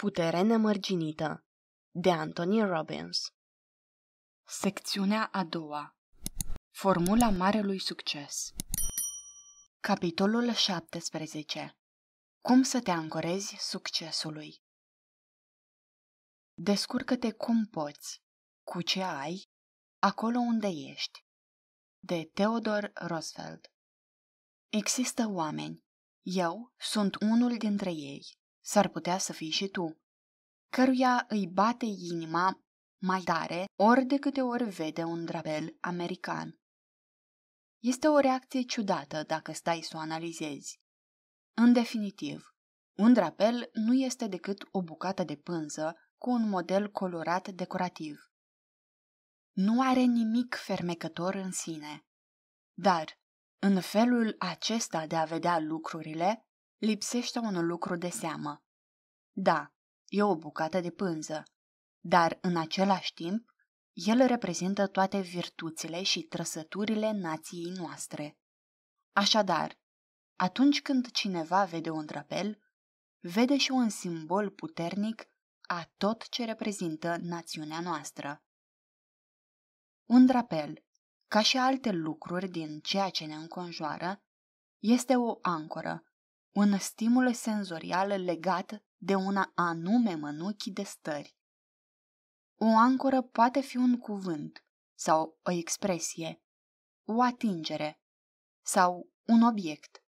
Putere nemărginită de Anthony Robbins Secțiunea a doua Formula marelui succes Capitolul 17 Cum să te ancorezi succesului Descurcă-te cum poți, cu ce ai, acolo unde ești. De Theodore Roosevelt Există oameni. Eu sunt unul dintre ei s-ar putea să fii și tu, căruia îi bate inima mai tare ori de câte ori vede un drapel american. Este o reacție ciudată dacă stai să o analizezi. În definitiv, un drapel nu este decât o bucată de pânză cu un model colorat decorativ. Nu are nimic fermecător în sine. Dar, în felul acesta de a vedea lucrurile, lipsește un lucru de seamă. Da, e o bucată de pânză, dar în același timp, el reprezintă toate virtuțile și trăsăturile nației noastre. Așadar, atunci când cineva vede un drapel, vede și un simbol puternic a tot ce reprezintă națiunea noastră. Un drapel, ca și alte lucruri din ceea ce ne înconjoară, este o ancoră, un stimul senzorial legat de una anume mănuchi de stări. O ancoră poate fi un cuvânt sau o expresie, o atingere sau un obiect.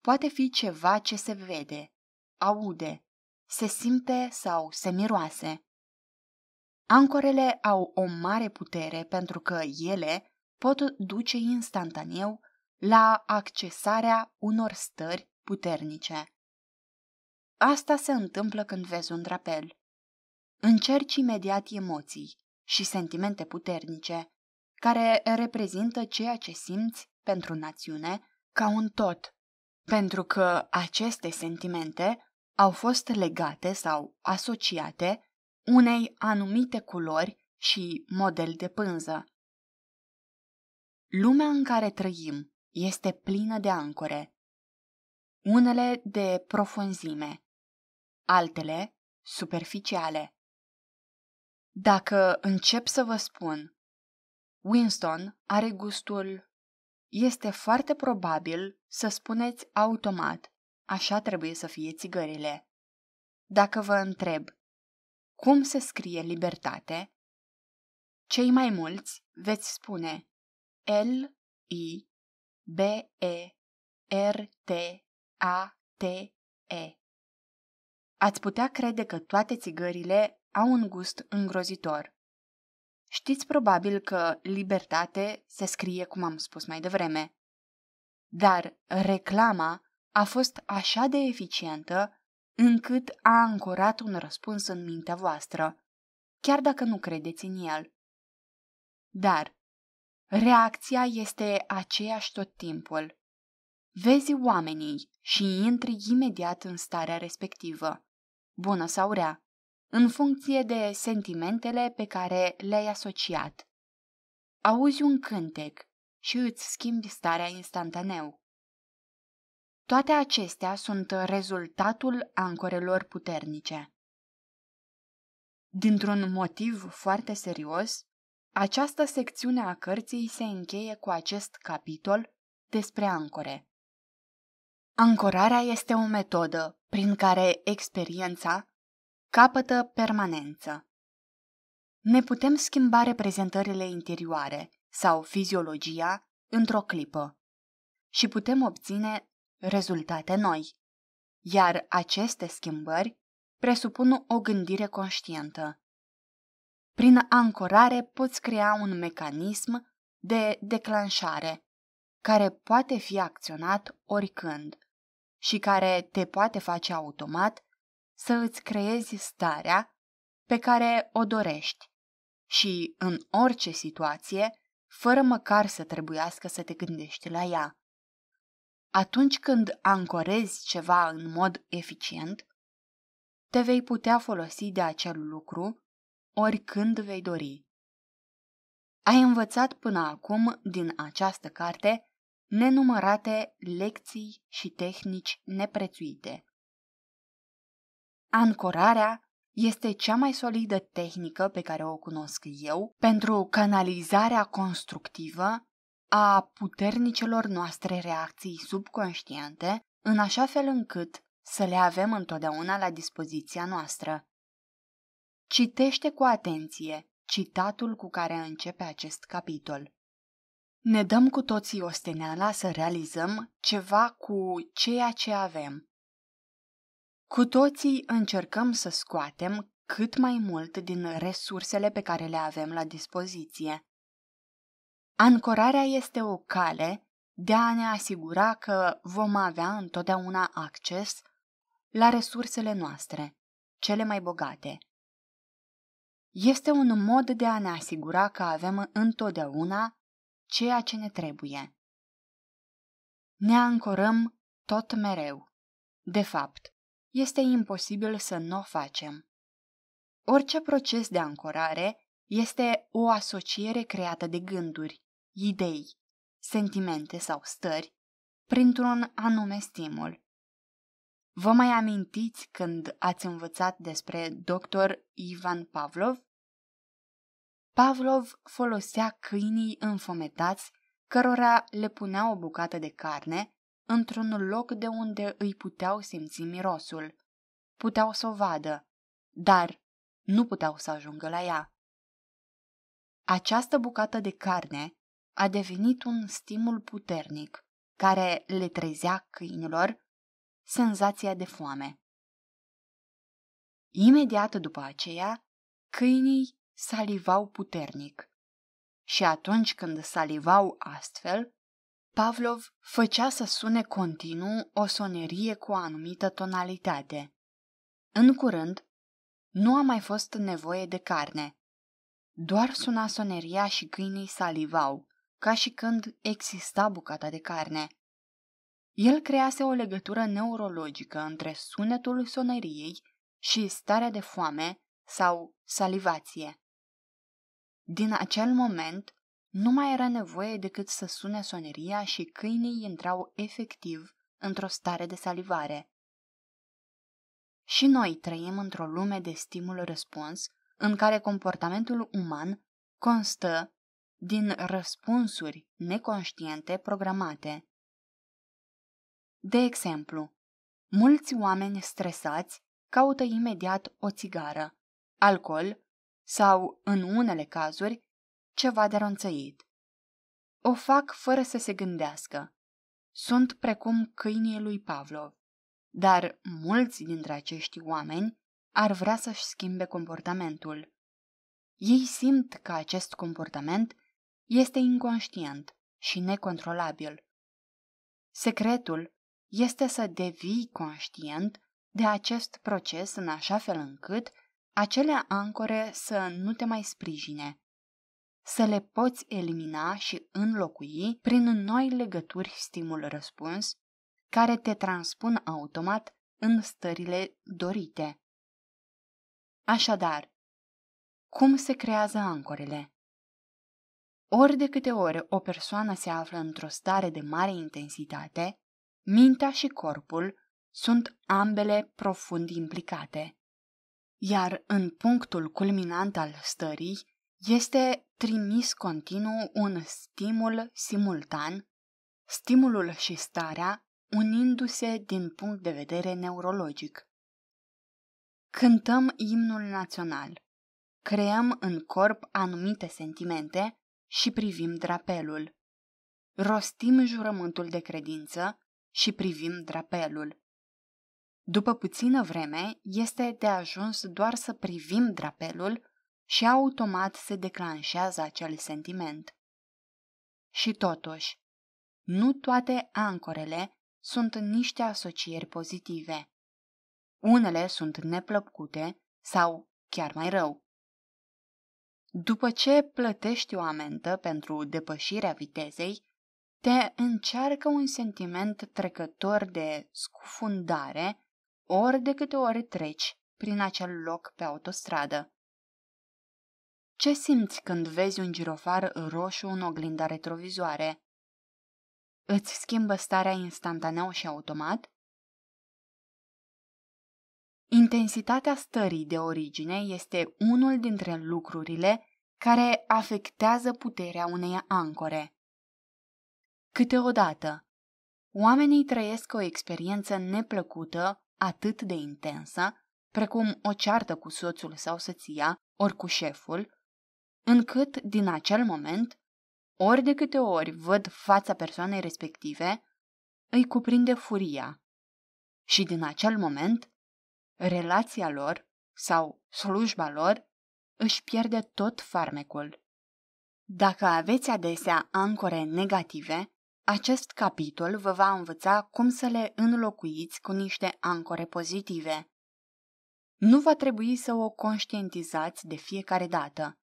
Poate fi ceva ce se vede, aude, se simte sau se miroase. Ancorele au o mare putere pentru că ele pot duce instantaneu la accesarea unor stări puternice. Asta se întâmplă când vezi un drapel. Încerci imediat emoții și sentimente puternice, care reprezintă ceea ce simți pentru națiune ca un tot, pentru că aceste sentimente au fost legate sau asociate unei anumite culori și model de pânză. Lumea în care trăim este plină de ancore, unele de profunzime, altele superficiale. Dacă încep să vă spun, Winston are gustul, este foarte probabil să spuneți automat, așa trebuie să fie țigările. Dacă vă întreb, cum se scrie libertate? Cei mai mulți veți spune L-I-B-E-R-T a-T-E. Ați putea crede că toate țigările au un gust îngrozitor. Știți probabil că libertate se scrie cum am spus mai devreme. Dar reclama a fost așa de eficientă încât a ancorat un răspuns în mintea voastră, chiar dacă nu credeți în el. Dar reacția este aceeași tot timpul. Vezi oamenii și intri imediat în starea respectivă, bună sau rea, în funcție de sentimentele pe care le-ai asociat. Auzi un cântec și îți schimbi starea instantaneu. Toate acestea sunt rezultatul ancorelor puternice. Dintr-un motiv foarte serios, această secțiune a cărții se încheie cu acest capitol despre ancore. Ancorarea este o metodă prin care experiența capătă permanență. Ne putem schimba reprezentările interioare sau fiziologia într-o clipă și putem obține rezultate noi, iar aceste schimbări presupun o gândire conștientă. Prin ancorare poți crea un mecanism de declanșare care poate fi acționat oricând și care te poate face automat să îți creezi starea pe care o dorești și, în orice situație, fără măcar să trebuiască să te gândești la ea. Atunci când ancorezi ceva în mod eficient, te vei putea folosi de acel lucru oricând vei dori. Ai învățat până acum din această carte nenumărate lecții și tehnici neprețuite. Ancorarea este cea mai solidă tehnică pe care o cunosc eu pentru canalizarea constructivă a puternicelor noastre reacții subconștiente, în așa fel încât să le avem întotdeauna la dispoziția noastră. Citește cu atenție citatul cu care începe acest capitol. Ne dăm cu toții osteneala să realizăm ceva cu ceea ce avem. Cu toții încercăm să scoatem cât mai mult din resursele pe care le avem la dispoziție. Ancorarea este o cale de a ne asigura că vom avea întotdeauna acces la resursele noastre, cele mai bogate. Este un mod de a ne asigura că avem întotdeauna ceea ce ne trebuie. Ne ancorăm tot mereu. De fapt, este imposibil să nu o facem. Orice proces de ancorare este o asociere creată de gânduri, idei, sentimente sau stări printr-un anume stimul. Vă mai amintiți când ați învățat despre dr. Ivan Pavlov? Pavlov folosea câinii înfometați, cărora le punea o bucată de carne, într-un loc de unde îi puteau simți mirosul. Puteau să o vadă, dar nu puteau să ajungă la ea. Această bucată de carne a devenit un stimul puternic care le trezea câinilor senzația de foame. Imediat după aceea, câinii salivau puternic. Și atunci când salivau astfel, Pavlov făcea să sune continuu o sonerie cu o anumită tonalitate. În curând, nu a mai fost nevoie de carne. Doar suna soneria și câinii salivau, ca și când exista bucata de carne. El crease o legătură neurologică între sunetul soneriei și starea de foame sau salivație. Din acel moment, nu mai era nevoie decât să sune soneria și câinii intrau efectiv într-o stare de salivare. Și noi trăim într-o lume de stimul-răspuns, în care comportamentul uman constă din răspunsuri neconștiente programate. De exemplu, mulți oameni stresați caută imediat o țigară, alcool sau, în unele cazuri, ceva de ronțăit. O fac fără să se gândească. Sunt precum câinii lui Pavlov, dar mulți dintre acești oameni ar vrea să-și schimbe comportamentul. Ei simt că acest comportament este inconștient și necontrolabil. Secretul este să devii conștient de acest proces în așa fel încât acele ancore să nu te mai sprijine, să le poți elimina și înlocui prin noi legături stimul-răspuns, care te transpun automat în stările dorite. Așadar, cum se creează ancorele? Ori de câte ori o persoană se află într-o stare de mare intensitate, mintea și corpul sunt ambele profund implicate. Iar în punctul culminant al stării este trimis continuu un stimul simultan, stimulul și starea unindu-se din punct de vedere neurologic. Cântăm imnul național, creăm în corp anumite sentimente și privim drapelul. Rostim jurământul de credință și privim drapelul. După puțină vreme, este de ajuns doar să privim drapelul și automat se declanșează acel sentiment. Și totuși, nu toate ancorele sunt niște asocieri pozitive. Unele sunt neplăcute sau chiar mai rău. După ce plătești o amendă pentru depășirea vitezei, te încearcă un sentiment trecător de scufundare ori de câte ori treci prin acel loc pe autostradă. Ce simți când vezi un girofar roșu în oglinda retrovizoare? Îți schimbă starea instantaneu și automat? Intensitatea stării de origine este unul dintre lucrurile care afectează puterea unei ancore. Câteodată, oamenii trăiesc o experiență neplăcută atât de intensă, precum o ceartă cu soțul sau soția, ori cu șeful, încât din acel moment, ori de câte ori văd fața persoanei respective, îi cuprinde furia. Și din acel moment, relația lor sau slujba lor își pierde tot farmecul. Dacă aveți adesea ancore negative, acest capitol vă va învăța cum să le înlocuiți cu niște ancore pozitive. Nu va trebui să o conștientizați de fiecare dată.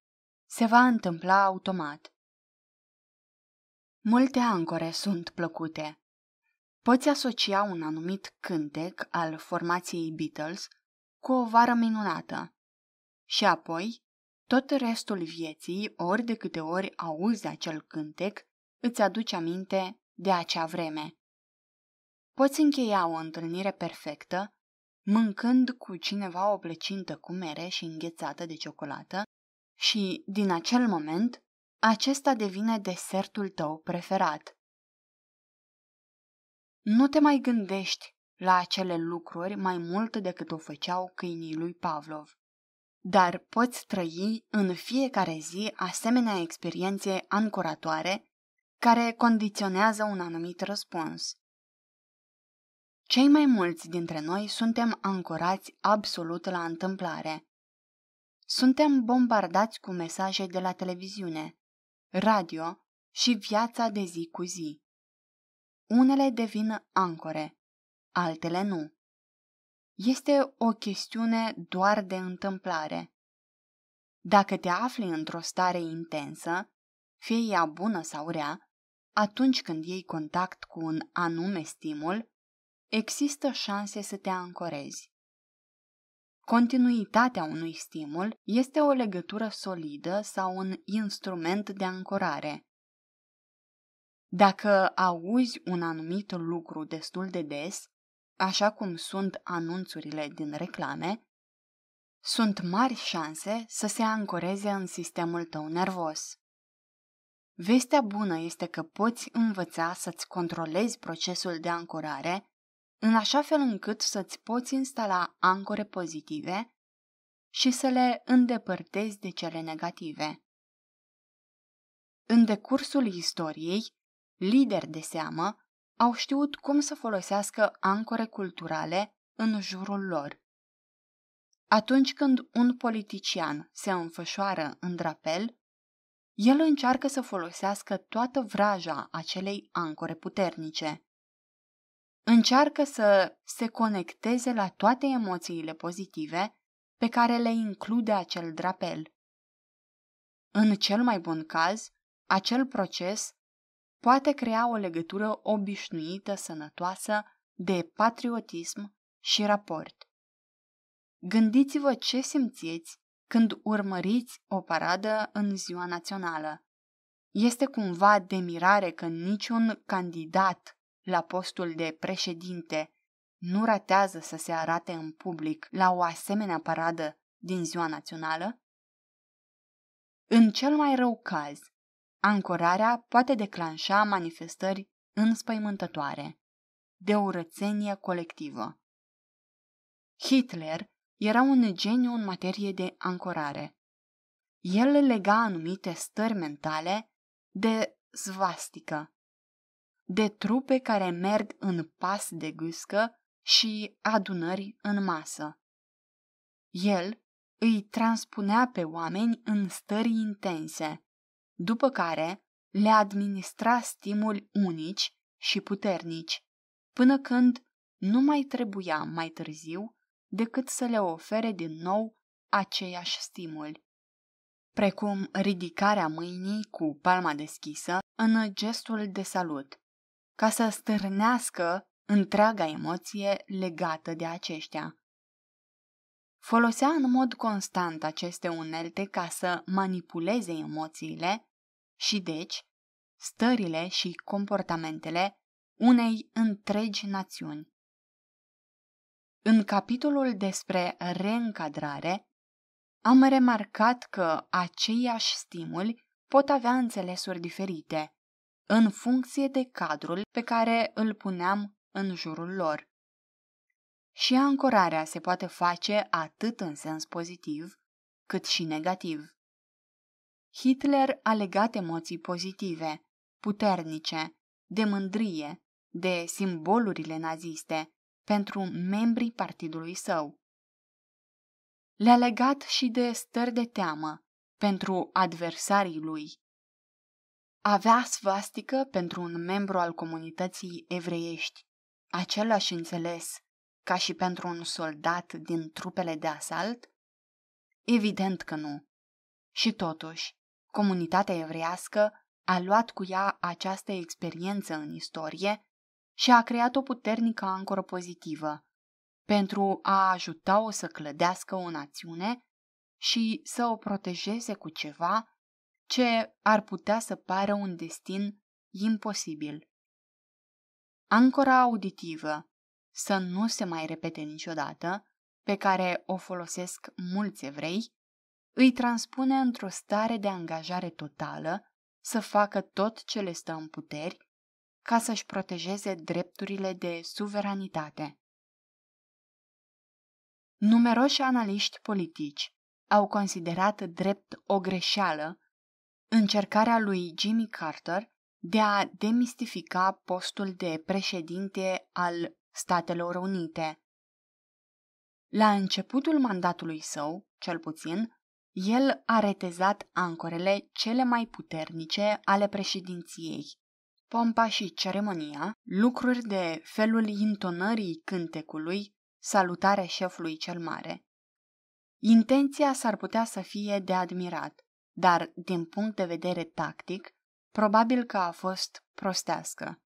Se va întâmpla automat. Multe ancore sunt plăcute. Poți asocia un anumit cântec al formației Beatles cu o vară minunată. Și apoi, tot restul vieții, ori de câte ori auzi acel cântec, îți aduci aminte de acea vreme. Poți încheia o întâlnire perfectă, mâncând cu cineva o plăcintă cu mere și înghețată de ciocolată și, din acel moment, acesta devine desertul tău preferat. Nu te mai gândești la acele lucruri mai mult decât o făceau câinii lui Pavlov. Dar poți trăi în fiecare zi asemenea experiențe ancoratoare care condiționează un anumit răspuns. Cei mai mulți dintre noi suntem ancorați absolut la întâmplare. Suntem bombardați cu mesaje de la televiziune, radio și viața de zi cu zi. Unele devin ancore, altele nu. Este o chestiune doar de întâmplare. Dacă te afli într-o stare intensă, fie ea bună sau rea, atunci când iei contact cu un anume stimul, există șanse să te ancorezi. Continuitatea unui stimul este o legătură solidă sau un instrument de ancorare. Dacă auzi un anumit lucru destul de des, așa cum sunt anunțurile din reclame, sunt mari șanse să se ancoreze în sistemul tău nervos. Vestea bună este că poți învăța să-ți controlezi procesul de ancorare, în așa fel încât să-ți poți instala ancore pozitive și să le îndepărtezi de cele negative. În decursul istoriei, lideri de seamă au știut cum să folosească ancore culturale în jurul lor. Atunci când un politician se înfășoară în drapel, el încearcă să folosească toată vraja acelei ancore puternice. Încearcă să se conecteze la toate emoțiile pozitive pe care le include acel drapel. În cel mai bun caz, acel proces poate crea o legătură obișnuită, sănătoasă de patriotism și raport. Gândiți-vă ce simțiți când urmăriți o paradă în ziua națională. Este cumva de mirare că niciun candidat la postul de președinte nu ratează să se arate în public la o asemenea paradă din ziua națională? În cel mai rău caz, ancorarea poate declanșa manifestări înspăimântătoare, de urățenie colectivă. Hitler era un geniu în materie de ancorare. El lega anumite stări mentale de svastică, de trupe care merg în pas de gâscă și adunări în masă. El îi transpunea pe oameni în stări intense, după care le administra stimuli unici și puternici, până când nu mai trebuia mai târziu decât să le ofere din nou aceiași stimul. Precum ridicarea mâinii cu palma deschisă în gestul de salut, ca să stârnească întreaga emoție legată de aceștia. Folosea în mod constant aceste unelte ca să manipuleze emoțiile și deci stările și comportamentele unei întregi națiuni. În capitolul despre reîncadrare, am remarcat că aceiași stimuli pot avea înțelesuri diferite, în funcție de cadrul pe care îl puneam în jurul lor. Și ancorarea se poate face atât în sens pozitiv, cât și negativ. Hitler a legat emoții pozitive, puternice, de mândrie, de simbolurile naziste, pentru membrii partidului său. Le-a legat și de stări de teamă pentru adversarii lui. Avea svastică pentru un membru al comunității evreiești, același înțeles ca și pentru un soldat din trupele de asalt? Evident că nu. Și totuși, comunitatea evrească a luat cu ea această experiență în istorie și a creat o puternică ancoră pozitivă pentru a ajuta-o să clădească o națiune și să o protejeze cu ceva ce ar putea să pară un destin imposibil. Ancora auditivă, să nu se mai repete niciodată, pe care o folosesc mulți evrei, îi transpune într-o stare de angajare totală să facă tot ce le stă în puteri ca să-și protejeze drepturile de suveranitate. Numeroși analiști politici au considerat drept o greșeală încercarea lui Jimmy Carter de a demistifica postul de președinte al Statelor Unite. La începutul mandatului său, cel puțin, el a retezat ancorele cele mai puternice ale președinției pompa și ceremonia, lucruri de felul intonării cântecului, salutarea șefului cel mare. Intenția s-ar putea să fie de admirat, dar, din punct de vedere tactic, probabil că a fost prostească.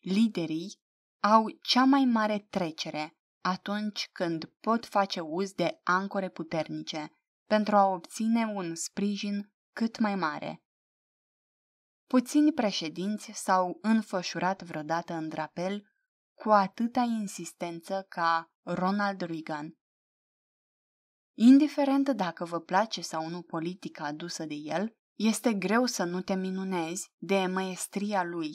Liderii au cea mai mare trecere atunci când pot face uz de ancore puternice pentru a obține un sprijin cât mai mare. Puțini președinți s-au înfășurat vreodată în drapel cu atâta insistență ca Ronald Reagan. Indiferent dacă vă place sau nu politica adusă de el, este greu să nu te minunezi de maestria lui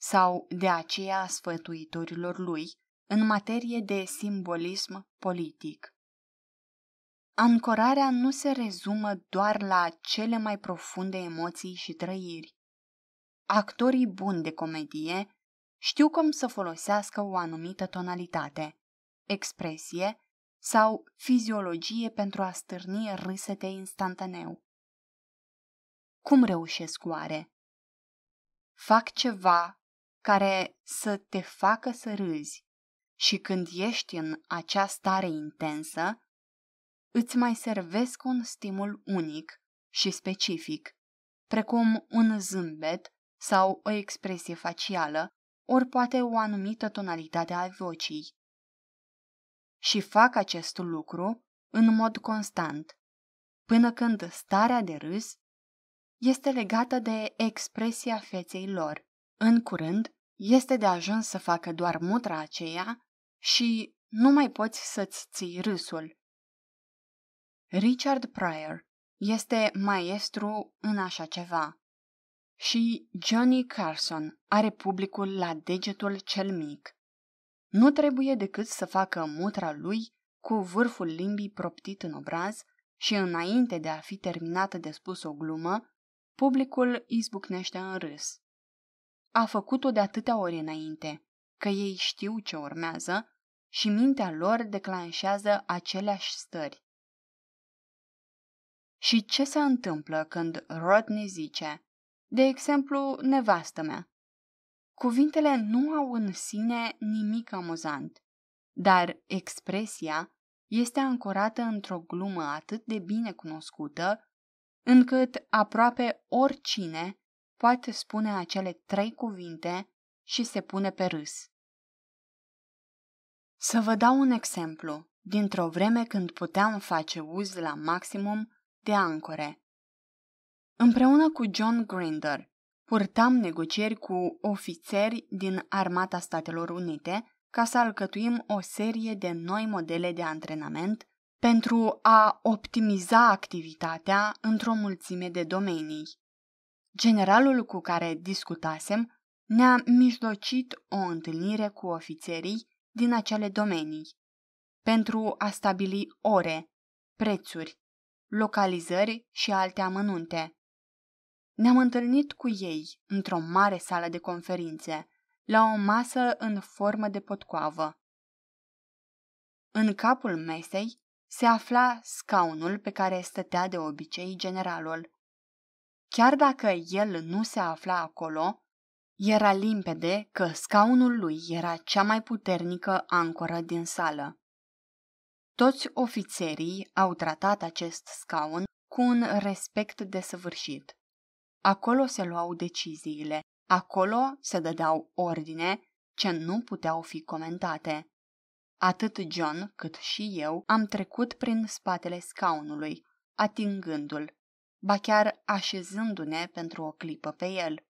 sau de aceea sfătuitorilor lui în materie de simbolism politic. Ancorarea nu se rezumă doar la cele mai profunde emoții și trăiri, Actorii buni de comedie știu cum să folosească o anumită tonalitate, expresie sau fiziologie pentru a stârni râsete instantaneu. Cum reușesc oare? Fac ceva care să te facă să râzi și când ești în acea stare intensă, îți mai servesc un stimul unic și specific, precum un zâmbet sau o expresie facială, ori poate o anumită tonalitate a vocii. Și fac acest lucru în mod constant, până când starea de râs este legată de expresia feței lor. În curând, este de ajuns să facă doar mutra aceea și nu mai poți să-ți ții râsul. Richard Pryor este maestru în așa ceva și Johnny Carson are publicul la degetul cel mic. Nu trebuie decât să facă mutra lui cu vârful limbii proptit în obraz și înainte de a fi terminată de spus o glumă, publicul izbucnește în râs. A făcut-o de atâtea ori înainte, că ei știu ce urmează și mintea lor declanșează aceleași stări. Și ce se întâmplă când Rodney zice – de exemplu nevastă mea. Cuvintele nu au în sine nimic amuzant, dar expresia este ancorată într-o glumă atât de bine cunoscută, încât aproape oricine poate spune acele trei cuvinte și se pune pe râs. Să vă dau un exemplu dintr-o vreme când puteam face uz la maximum de ancore. Împreună cu John Grinder, purtam negocieri cu ofițeri din Armata Statelor Unite ca să alcătuim o serie de noi modele de antrenament pentru a optimiza activitatea într-o mulțime de domenii. Generalul cu care discutasem ne-a mijlocit o întâlnire cu ofițerii din acele domenii pentru a stabili ore, prețuri, localizări și alte amănunte. Ne-am întâlnit cu ei într-o mare sală de conferințe, la o masă în formă de potcoavă. În capul mesei se afla scaunul pe care stătea de obicei generalul. Chiar dacă el nu se afla acolo, era limpede că scaunul lui era cea mai puternică ancoră din sală. Toți ofițerii au tratat acest scaun cu un respect desăvârșit. Acolo se luau deciziile, acolo se dădeau ordine ce nu puteau fi comentate. Atât John cât și eu am trecut prin spatele scaunului, atingându-l, ba chiar așezându-ne pentru o clipă pe el.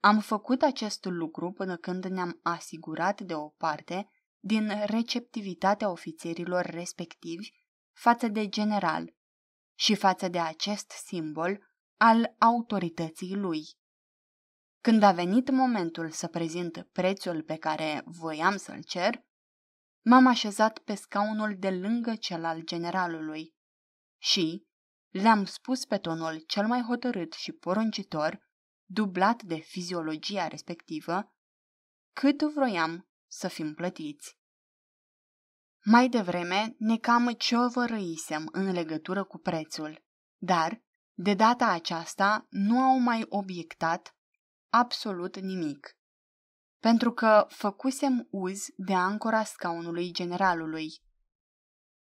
Am făcut acest lucru până când ne-am asigurat de o parte din receptivitatea ofițerilor respectivi față de general și față de acest simbol al autorității lui. Când a venit momentul să prezint prețul pe care voiam să-l cer, m-am așezat pe scaunul de lângă cel al generalului și le-am spus pe tonul cel mai hotărât și poruncitor, dublat de fiziologia respectivă, cât vroiam să fim plătiți. Mai devreme ne cam ciovărăisem în legătură cu prețul, dar de data aceasta nu au mai obiectat absolut nimic, pentru că făcusem uz de ancora scaunului generalului.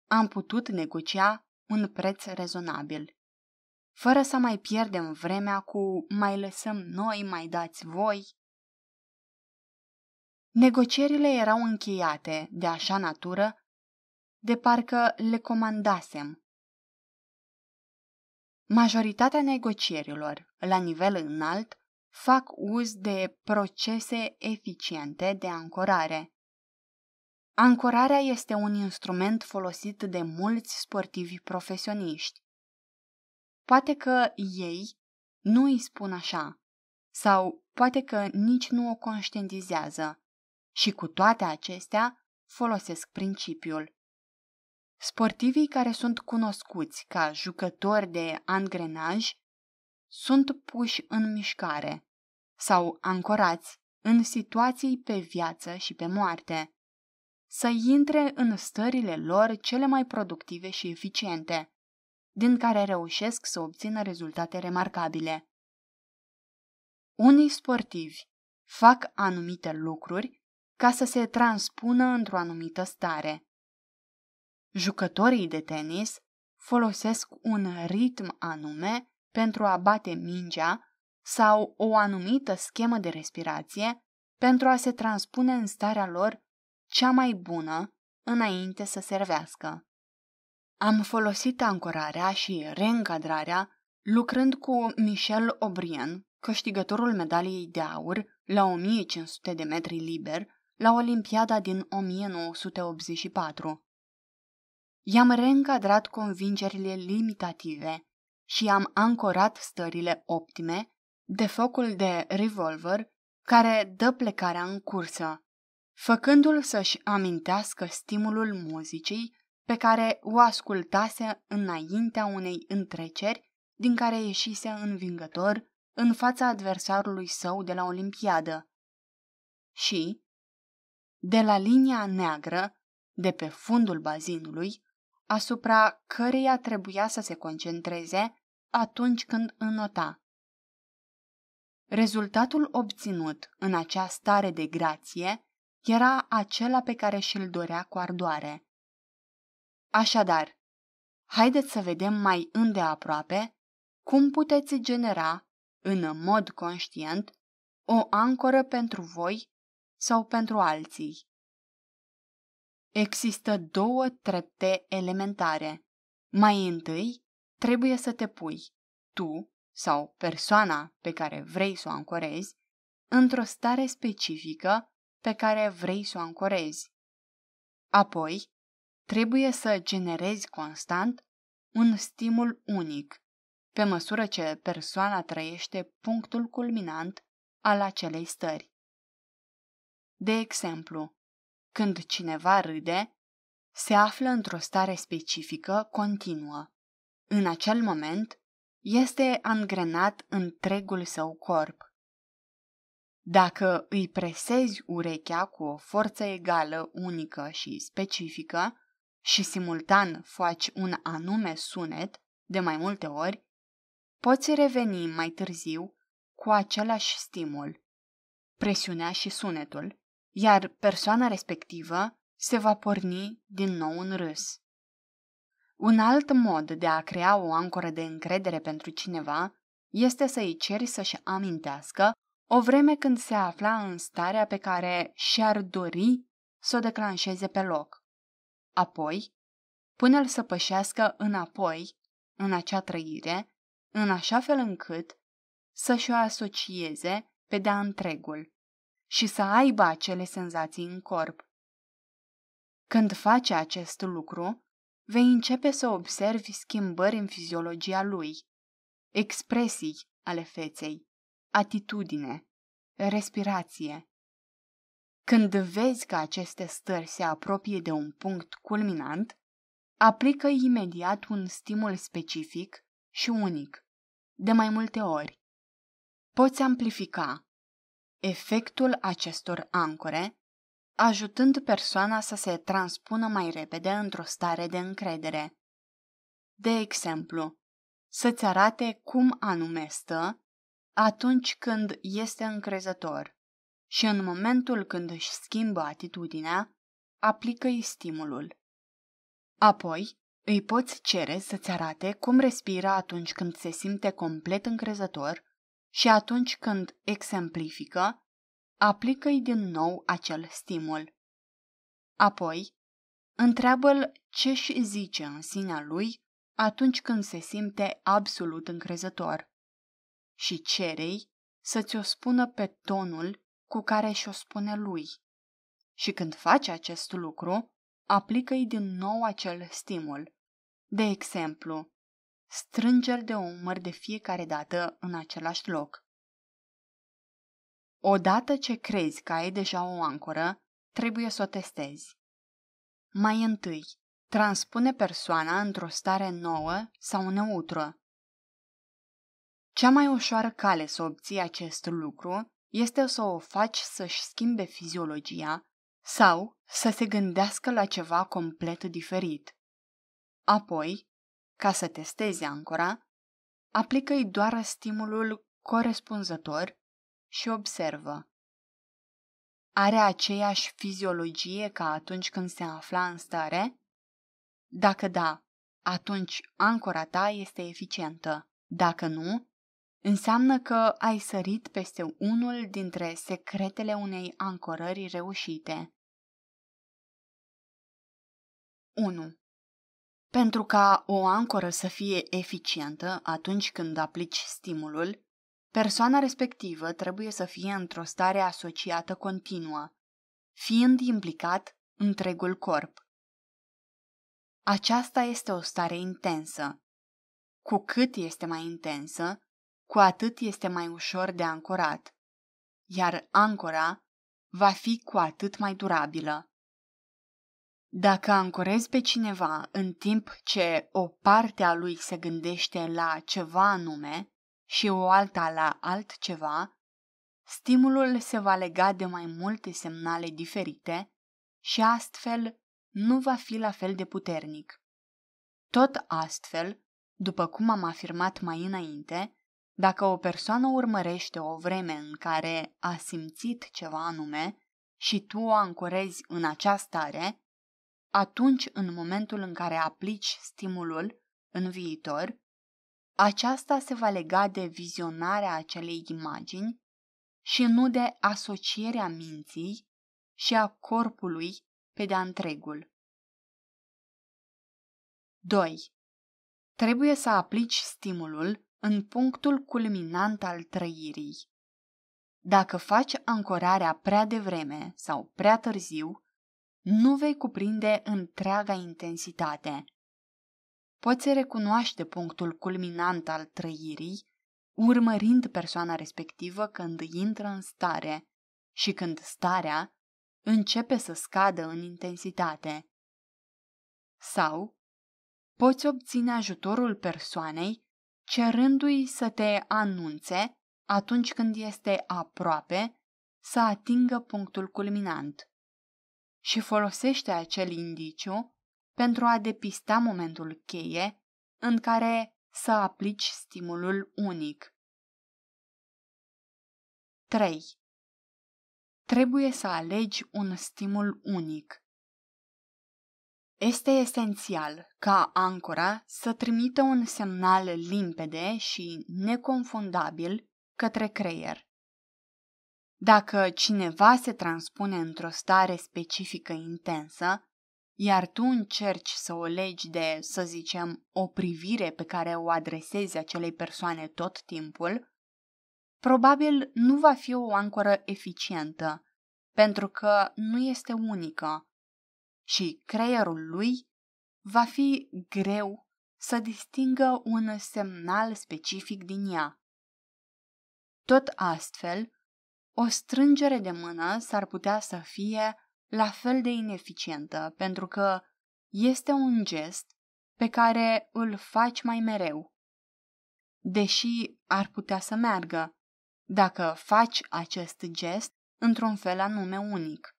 Am putut negocia un preț rezonabil. Fără să mai pierdem vremea cu mai lăsăm noi, mai dați voi, Negocierile erau încheiate de așa natură, de parcă le comandasem Majoritatea negocierilor la nivel înalt fac uz de procese eficiente de ancorare. Ancorarea este un instrument folosit de mulți sportivi profesioniști. Poate că ei nu îi spun așa, sau poate că nici nu o conștientizează, și cu toate acestea folosesc principiul. Sportivii care sunt cunoscuți ca jucători de angrenaj sunt puși în mișcare sau ancorați în situații pe viață și pe moarte, să intre în stările lor cele mai productive și eficiente, din care reușesc să obțină rezultate remarcabile. Unii sportivi fac anumite lucruri ca să se transpună într-o anumită stare. Jucătorii de tenis folosesc un ritm anume pentru a bate mingea sau o anumită schemă de respirație pentru a se transpune în starea lor cea mai bună înainte să servească. Am folosit ancorarea și reîncadrarea lucrând cu Michel O'Brien, câștigătorul medaliei de aur la 1500 de metri liber la Olimpiada din 1984. I-am reîncadrat convingerile limitative și am ancorat stările optime de focul de revolver care dă plecarea în cursă, făcându-l să-și amintească stimulul muzicii pe care o ascultase înaintea unei întreceri din care ieșise învingător în fața adversarului său de la Olimpiadă. Și, de la linia neagră, de pe fundul bazinului, asupra căreia trebuia să se concentreze atunci când înota. Rezultatul obținut în acea stare de grație era acela pe care și-l dorea cu ardoare. Așadar, haideți să vedem mai îndeaproape cum puteți genera, în mod conștient, o ancoră pentru voi sau pentru alții. Există două trepte elementare. Mai întâi, trebuie să te pui, tu sau persoana pe care vrei să o ancorezi, într-o stare specifică pe care vrei să o ancorezi. Apoi, trebuie să generezi constant un stimul unic, pe măsură ce persoana trăiește punctul culminant al acelei stări. De exemplu, când cineva râde, se află într-o stare specifică continuă. În acel moment, este angrenat întregul său corp. Dacă îi presezi urechea cu o forță egală, unică și specifică și simultan faci un anume sunet de mai multe ori, poți reveni mai târziu cu același stimul, presiunea și sunetul, iar persoana respectivă se va porni din nou în râs. Un alt mod de a crea o ancoră de încredere pentru cineva este să i ceri să-și amintească o vreme când se afla în starea pe care și-ar dori să o declanșeze pe loc. Apoi, pune-l să pășească înapoi în acea trăire, în așa fel încât să-și o asocieze pe de-a întregul și să aibă acele senzații în corp. Când faci acest lucru, vei începe să observi schimbări în fiziologia lui, expresii ale feței, atitudine, respirație. Când vezi că aceste stări se apropie de un punct culminant, aplică imediat un stimul specific și unic, de mai multe ori. Poți amplifica efectul acestor ancore, ajutând persoana să se transpună mai repede într-o stare de încredere. De exemplu, să-ți arate cum anume stă atunci când este încrezător și în momentul când își schimbă atitudinea, aplică-i stimulul. Apoi, îi poți cere să-ți arate cum respiră atunci când se simte complet încrezător și atunci când exemplifică, aplică-i din nou acel stimul. Apoi, întreabă-l ce și zice în sinea lui atunci când se simte absolut încrezător și cerei să ți-o spună pe tonul cu care și-o spune lui. Și când faci acest lucru, aplică-i din nou acel stimul. De exemplu, strângeri de umăr de fiecare dată în același loc. Odată ce crezi că ai deja o ancoră, trebuie să o testezi. Mai întâi, transpune persoana într-o stare nouă sau neutră. Cea mai ușoară cale să obții acest lucru este să o faci să-și schimbe fiziologia sau să se gândească la ceva complet diferit. Apoi, ca să testezi ancora, aplică-i doar stimulul corespunzător și observă. Are aceeași fiziologie ca atunci când se afla în stare? Dacă da, atunci ancora ta este eficientă. Dacă nu, înseamnă că ai sărit peste unul dintre secretele unei ancorări reușite. 1. Pentru ca o ancoră să fie eficientă atunci când aplici stimulul, persoana respectivă trebuie să fie într-o stare asociată continuă, fiind implicat întregul corp. Aceasta este o stare intensă. Cu cât este mai intensă, cu atât este mai ușor de ancorat, iar ancora va fi cu atât mai durabilă. Dacă ancorezi pe cineva în timp ce o parte a lui se gândește la ceva anume și o alta la altceva, stimulul se va lega de mai multe semnale diferite și astfel nu va fi la fel de puternic. Tot astfel, după cum am afirmat mai înainte, dacă o persoană urmărește o vreme în care a simțit ceva anume și tu o ancorezi în această stare, atunci în momentul în care aplici stimulul în viitor, aceasta se va lega de vizionarea acelei imagini și nu de asocierea minții și a corpului pe de întregul. 2. Trebuie să aplici stimulul în punctul culminant al trăirii. Dacă faci ancorarea prea devreme sau prea târziu, nu vei cuprinde întreaga intensitate. Poți recunoaște punctul culminant al trăirii, urmărind persoana respectivă când intră în stare și când starea începe să scadă în intensitate. Sau poți obține ajutorul persoanei cerându-i să te anunțe atunci când este aproape să atingă punctul culminant și folosește acel indiciu pentru a depista momentul cheie în care să aplici stimulul unic. 3. Trebuie să alegi un stimul unic. Este esențial ca ancora să trimită un semnal limpede și neconfundabil către creier. Dacă cineva se transpune într-o stare specifică intensă, iar tu încerci să o legi de, să zicem, o privire pe care o adresezi acelei persoane tot timpul, probabil nu va fi o ancoră eficientă, pentru că nu este unică și creierul lui va fi greu să distingă un semnal specific din ea. Tot astfel, o strângere de mână s-ar putea să fie la fel de ineficientă, pentru că este un gest pe care îl faci mai mereu. Deși ar putea să meargă, dacă faci acest gest într-un fel anume unic.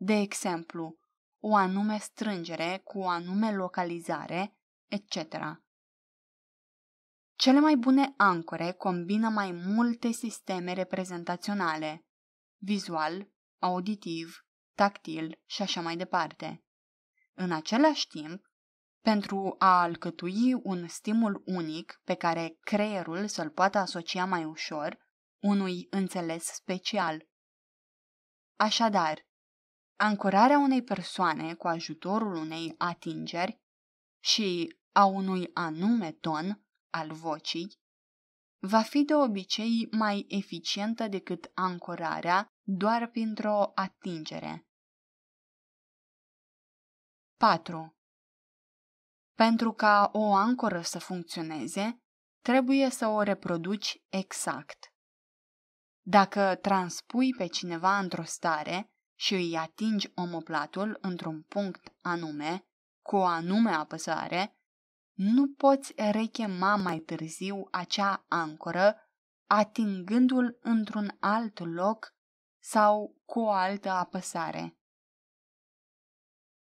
De exemplu, o anume strângere cu o anume localizare, etc. Cele mai bune ancore combină mai multe sisteme reprezentaționale, vizual, auditiv, tactil și așa mai departe. În același timp, pentru a alcătui un stimul unic pe care creierul să-l poată asocia mai ușor unui înțeles special. Așadar, ancorarea unei persoane cu ajutorul unei atingeri și a unui anume ton al vocii, va fi de obicei mai eficientă decât ancorarea doar printr-o atingere. 4. Pentru ca o ancoră să funcționeze, trebuie să o reproduci exact. Dacă transpui pe cineva într-o stare și îi atingi omoplatul într-un punct anume, cu o anume apăsare, nu poți rechema mai târziu acea ancoră atingându-l într-un alt loc sau cu o altă apăsare.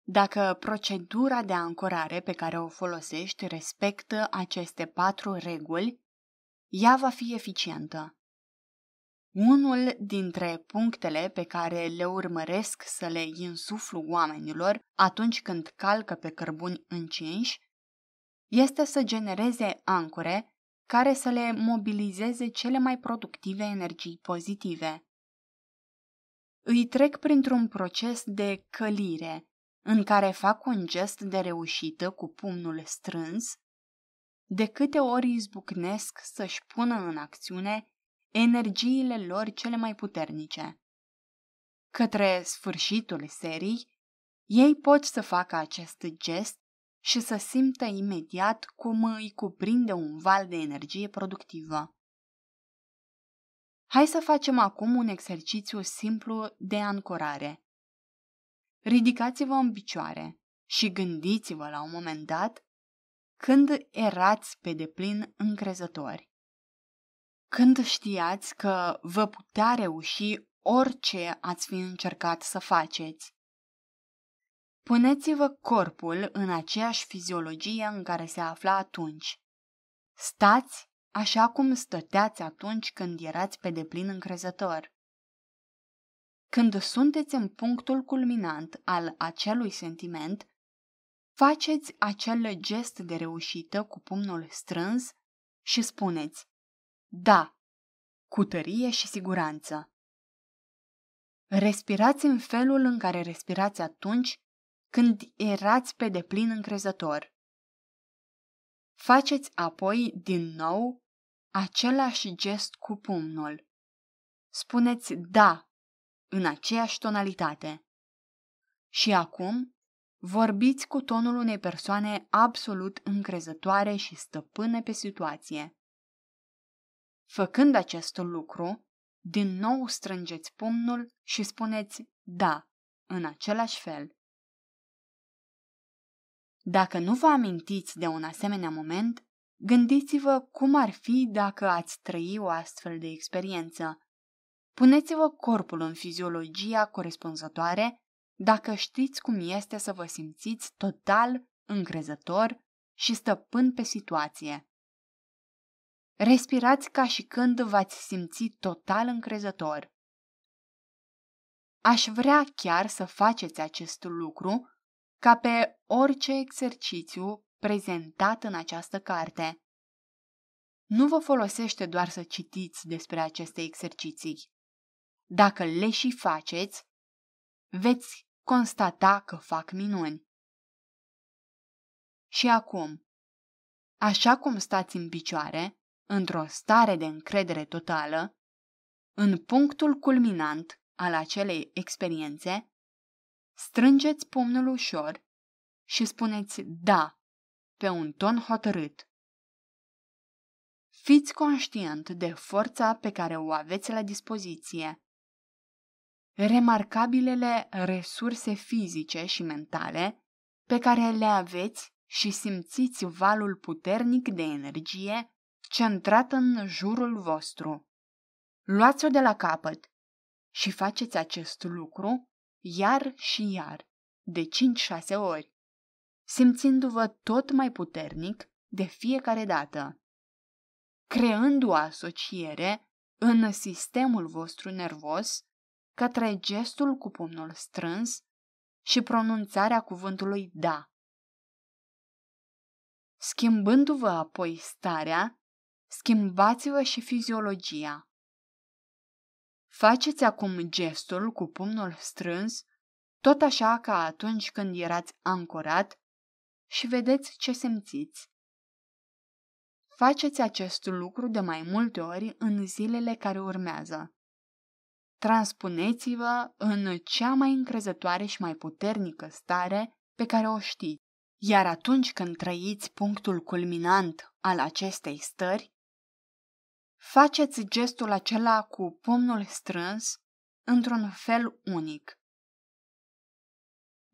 Dacă procedura de ancorare pe care o folosești respectă aceste patru reguli, ea va fi eficientă. Unul dintre punctele pe care le urmăresc să le insuflu oamenilor atunci când calcă pe cărbuni încinși este să genereze ancore care să le mobilizeze cele mai productive energii pozitive. Îi trec printr-un proces de călire, în care fac un gest de reușită cu pumnul strâns, de câte ori izbucnesc să-și pună în acțiune energiile lor cele mai puternice. Către sfârșitul serii, ei pot să facă acest gest și să simtă imediat cum îi cuprinde un val de energie productivă. Hai să facem acum un exercițiu simplu de ancorare. Ridicați-vă în picioare și gândiți-vă la un moment dat când erați pe deplin încrezători. Când știați că vă putea reuși orice ați fi încercat să faceți. Puneți-vă corpul în aceeași fiziologie în care se afla atunci. Stați așa cum stăteați atunci când erați pe deplin încrezător. Când sunteți în punctul culminant al acelui sentiment, faceți acel gest de reușită cu pumnul strâns și spuneți Da, cu tărie și siguranță. Respirați în felul în care respirați atunci când erați pe deplin încrezător. Faceți apoi din nou același gest cu pumnul. Spuneți da în aceeași tonalitate. Și acum vorbiți cu tonul unei persoane absolut încrezătoare și stăpâne pe situație. Făcând acest lucru, din nou strângeți pumnul și spuneți da în același fel. Dacă nu vă amintiți de un asemenea moment, gândiți-vă cum ar fi dacă ați trăi o astfel de experiență. Puneți-vă corpul în fiziologia corespunzătoare dacă știți cum este să vă simțiți total încrezător și stăpân pe situație. Respirați ca și când v-ați simți total încrezător. Aș vrea chiar să faceți acest lucru ca pe orice exercițiu prezentat în această carte. Nu vă folosește doar să citiți despre aceste exerciții. Dacă le și faceți, veți constata că fac minuni. Și acum, așa cum stați în picioare, într-o stare de încredere totală, în punctul culminant al acelei experiențe, Strângeți pumnul ușor și spuneți da pe un ton hotărât. Fiți conștient de forța pe care o aveți la dispoziție. Remarcabilele resurse fizice și mentale pe care le aveți și simțiți valul puternic de energie centrat în jurul vostru. Luați-o de la capăt și faceți acest lucru iar și iar, de 5-6 ori, simțindu-vă tot mai puternic de fiecare dată, creând o asociere în sistemul vostru nervos către gestul cu pumnul strâns și pronunțarea cuvântului da. Schimbându-vă apoi starea, schimbați-vă și fiziologia. Faceți acum gestul cu pumnul strâns, tot așa ca atunci când erați ancorat și vedeți ce simțiți. Faceți acest lucru de mai multe ori în zilele care urmează. Transpuneți-vă în cea mai încrezătoare și mai puternică stare pe care o știți, iar atunci când trăiți punctul culminant al acestei stări, Faceți gestul acela cu pumnul strâns într-un fel unic.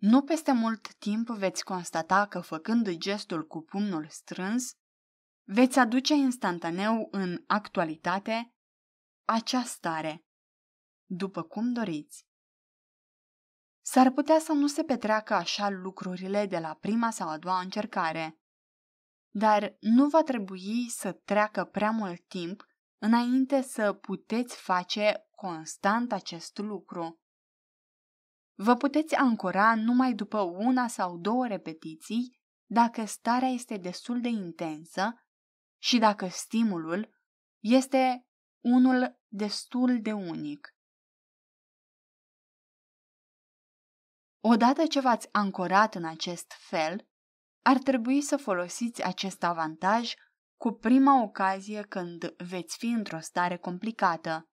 Nu peste mult timp veți constata că făcând gestul cu pumnul strâns, veți aduce instantaneu în actualitate acea stare, după cum doriți. S-ar putea să nu se petreacă așa lucrurile de la prima sau a doua încercare, dar nu va trebui să treacă prea mult timp înainte să puteți face constant acest lucru. Vă puteți ancora numai după una sau două repetiții dacă starea este destul de intensă și dacă stimulul este unul destul de unic. Odată ce v-ați ancorat în acest fel, ar trebui să folosiți acest avantaj cu prima ocazie când veți fi într-o stare complicată.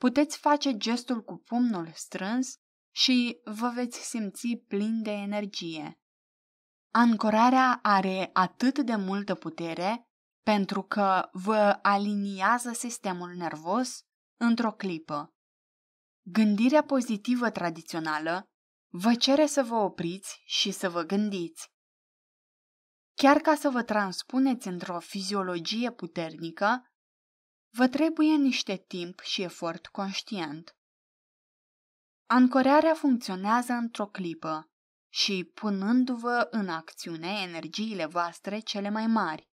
Puteți face gestul cu pumnul strâns și vă veți simți plin de energie. Ancorarea are atât de multă putere pentru că vă aliniază sistemul nervos într-o clipă. Gândirea pozitivă tradițională vă cere să vă opriți și să vă gândiți. Chiar ca să vă transpuneți într-o fiziologie puternică, vă trebuie niște timp și efort conștient. Ancorarea funcționează într-o clipă și punându-vă în acțiune energiile voastre cele mai mari.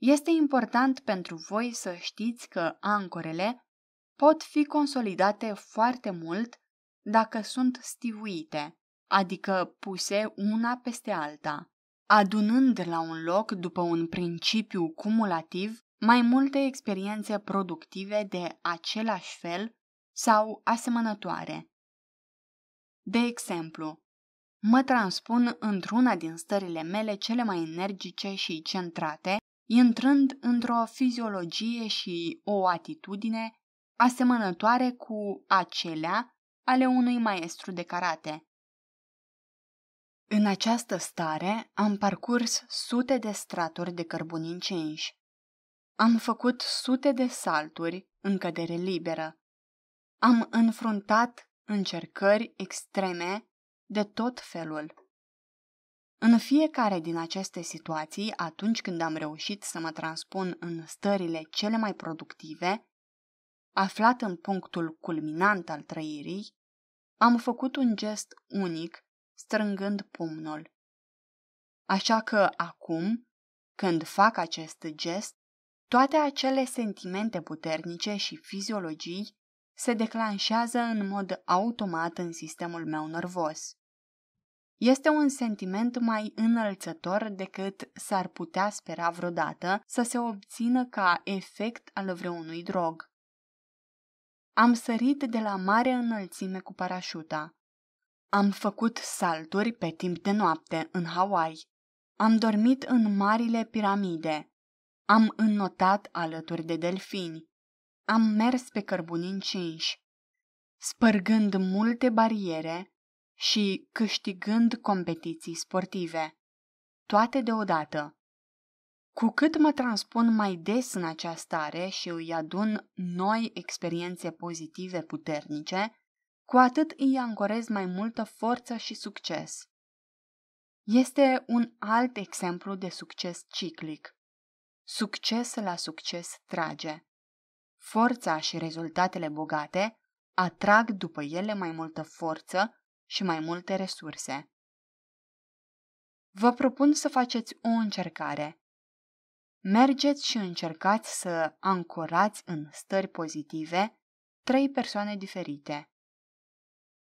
Este important pentru voi să știți că ancorele pot fi consolidate foarte mult dacă sunt stivuite, adică puse una peste alta adunând la un loc, după un principiu cumulativ, mai multe experiențe productive de același fel sau asemănătoare. De exemplu, mă transpun într-una din stările mele cele mai energice și centrate, intrând într-o fiziologie și o atitudine asemănătoare cu acelea ale unui maestru de karate. În această stare am parcurs sute de straturi de cărbuni încinși. Am făcut sute de salturi în cădere liberă. Am înfruntat încercări extreme de tot felul. În fiecare din aceste situații, atunci când am reușit să mă transpun în stările cele mai productive, aflat în punctul culminant al trăirii, am făcut un gest unic strângând pumnul. Așa că acum, când fac acest gest, toate acele sentimente puternice și fiziologii se declanșează în mod automat în sistemul meu nervos. Este un sentiment mai înălțător decât s-ar putea spera vreodată să se obțină ca efect al vreunui drog. Am sărit de la mare înălțime cu parașuta. Am făcut salturi pe timp de noapte în Hawaii. Am dormit în marile piramide. Am înnotat alături de delfini. Am mers pe cărbuni încinși, spărgând multe bariere și câștigând competiții sportive, toate deodată. Cu cât mă transpun mai des în această stare și îi adun noi experiențe pozitive puternice, cu atât îi ancorez mai multă forță și succes. Este un alt exemplu de succes ciclic. Succes la succes trage. Forța și rezultatele bogate atrag după ele mai multă forță și mai multe resurse. Vă propun să faceți o încercare. Mergeți și încercați să ancorați în stări pozitive trei persoane diferite.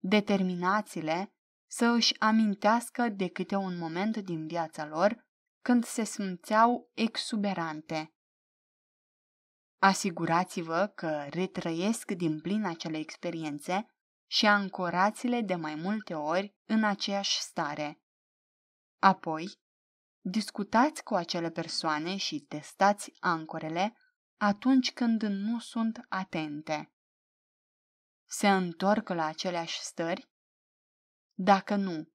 Determinațiile să își amintească de câte un moment din viața lor când se simțeau exuberante. Asigurați-vă că retrăiesc din plin acele experiențe și ancorați-le de mai multe ori în aceeași stare. Apoi, discutați cu acele persoane și testați ancorele atunci când nu sunt atente se întoarcă la aceleași stări? Dacă nu,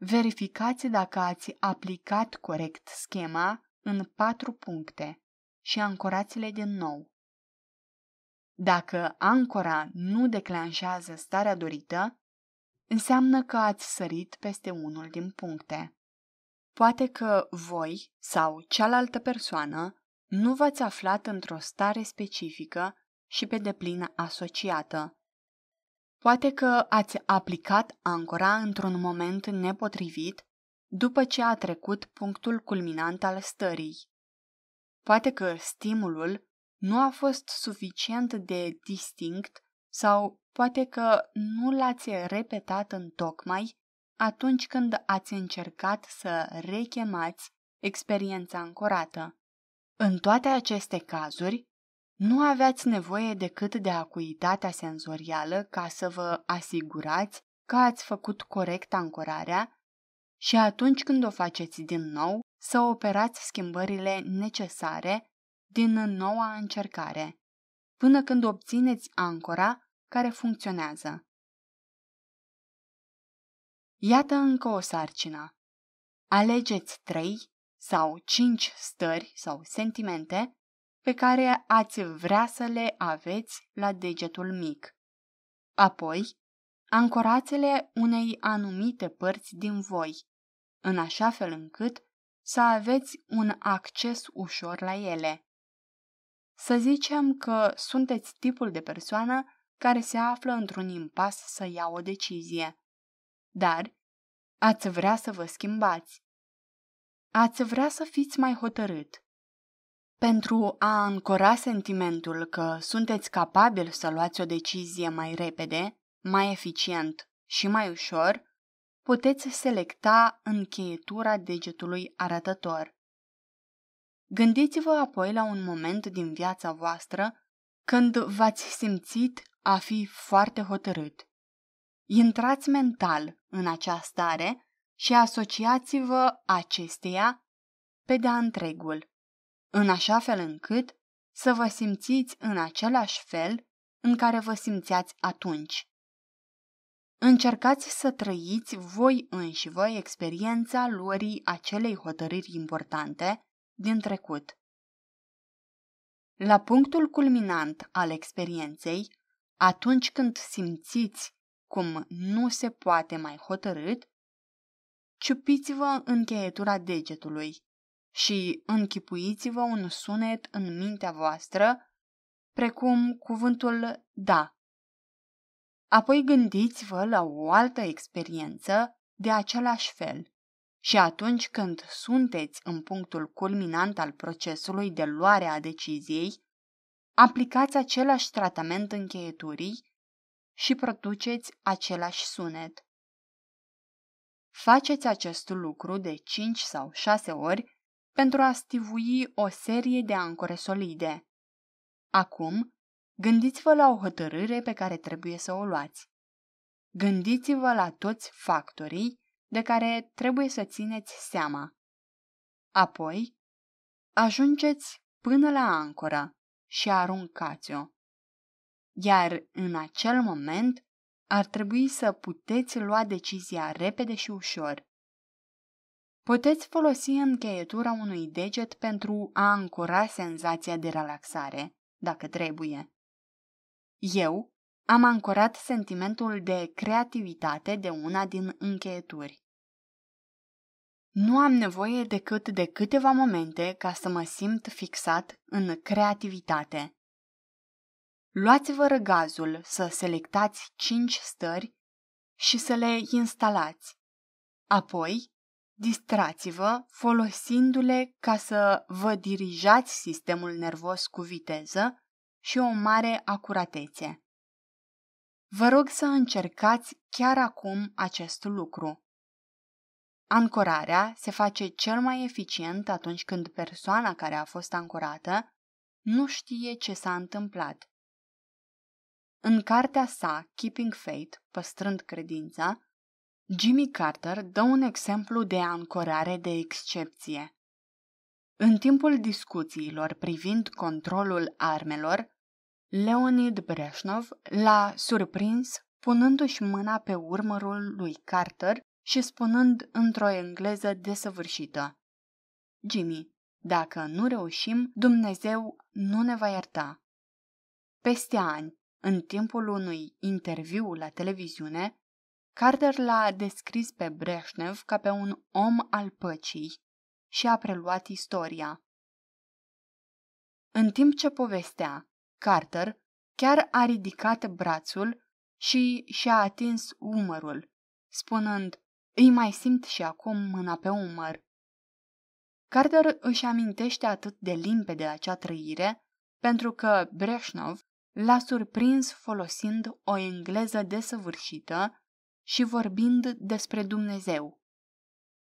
verificați dacă ați aplicat corect schema în patru puncte și ancorați-le din nou. Dacă ancora nu declanșează starea dorită, înseamnă că ați sărit peste unul din puncte. Poate că voi sau cealaltă persoană nu v-ați aflat într-o stare specifică și pe deplin asociată, Poate că ați aplicat ancora într-un moment nepotrivit după ce a trecut punctul culminant al stării. Poate că stimulul nu a fost suficient de distinct sau poate că nu l-ați repetat în tocmai atunci când ați încercat să rechemați experiența ancorată. În toate aceste cazuri, nu aveați nevoie decât de acuitatea senzorială ca să vă asigurați că ați făcut corect ancorarea și atunci când o faceți din nou, să operați schimbările necesare din noua încercare, până când obțineți ancora care funcționează. Iată încă o sarcină. Alegeți 3 sau 5 stări sau sentimente pe care ați vrea să le aveți la degetul mic. Apoi, ancorați-le unei anumite părți din voi, în așa fel încât să aveți un acces ușor la ele. Să zicem că sunteți tipul de persoană care se află într-un impas să ia o decizie. Dar ați vrea să vă schimbați. Ați vrea să fiți mai hotărât. Pentru a ancora sentimentul că sunteți capabil să luați o decizie mai repede, mai eficient și mai ușor, puteți selecta încheietura degetului arătător. Gândiți-vă apoi la un moment din viața voastră când v-ați simțit a fi foarte hotărât. Intrați mental în acea stare și asociați-vă acesteia pe de-a întregul în așa fel încât să vă simțiți în același fel în care vă simțeați atunci. Încercați să trăiți voi înși vă experiența luării acelei hotărâri importante din trecut. La punctul culminant al experienței, atunci când simțiți cum nu se poate mai hotărât, ciupiți-vă încheietura degetului și închipuiți-vă un sunet în mintea voastră, precum cuvântul da. Apoi gândiți-vă la o altă experiență de același fel. Și atunci când sunteți în punctul culminant al procesului de luare a deciziei, aplicați același tratament încheieturii și produceți același sunet. Faceți acest lucru de 5 sau 6 ori pentru a stivui o serie de ancore solide. Acum, gândiți-vă la o hotărâre pe care trebuie să o luați. Gândiți-vă la toți factorii de care trebuie să țineți seama. Apoi, ajungeți până la ancoră și aruncați-o. Iar în acel moment ar trebui să puteți lua decizia repede și ușor. Puteți folosi încheietura unui deget pentru a ancora senzația de relaxare, dacă trebuie. Eu am ancorat sentimentul de creativitate de una din încheieturi. Nu am nevoie decât de câteva momente ca să mă simt fixat în creativitate. Luați-vă răgazul să selectați 5 stări și să le instalați. Apoi, Distrați-vă folosindu-le ca să vă dirijați sistemul nervos cu viteză și o mare acuratețe. Vă rog să încercați chiar acum acest lucru. Ancorarea se face cel mai eficient atunci când persoana care a fost ancorată nu știe ce s-a întâmplat. În cartea sa, Keeping Faith, Păstrând Credința, Jimmy Carter dă un exemplu de ancorare de excepție. În timpul discuțiilor privind controlul armelor, Leonid Breșnov l-a surprins punându-și mâna pe urmărul lui Carter și spunând într-o engleză desăvârșită. Jimmy, dacă nu reușim, Dumnezeu nu ne va ierta. Peste ani, în timpul unui interviu la televiziune, Carter l-a descris pe Breșnev ca pe un om al păcii și a preluat istoria. În timp ce povestea, Carter chiar a ridicat brațul și și-a atins umărul, spunând, îi mai simt și acum mâna pe umăr. Carter își amintește atât de limpede acea trăire, pentru că Breșnov l-a surprins folosind o engleză desăvârșită și vorbind despre Dumnezeu.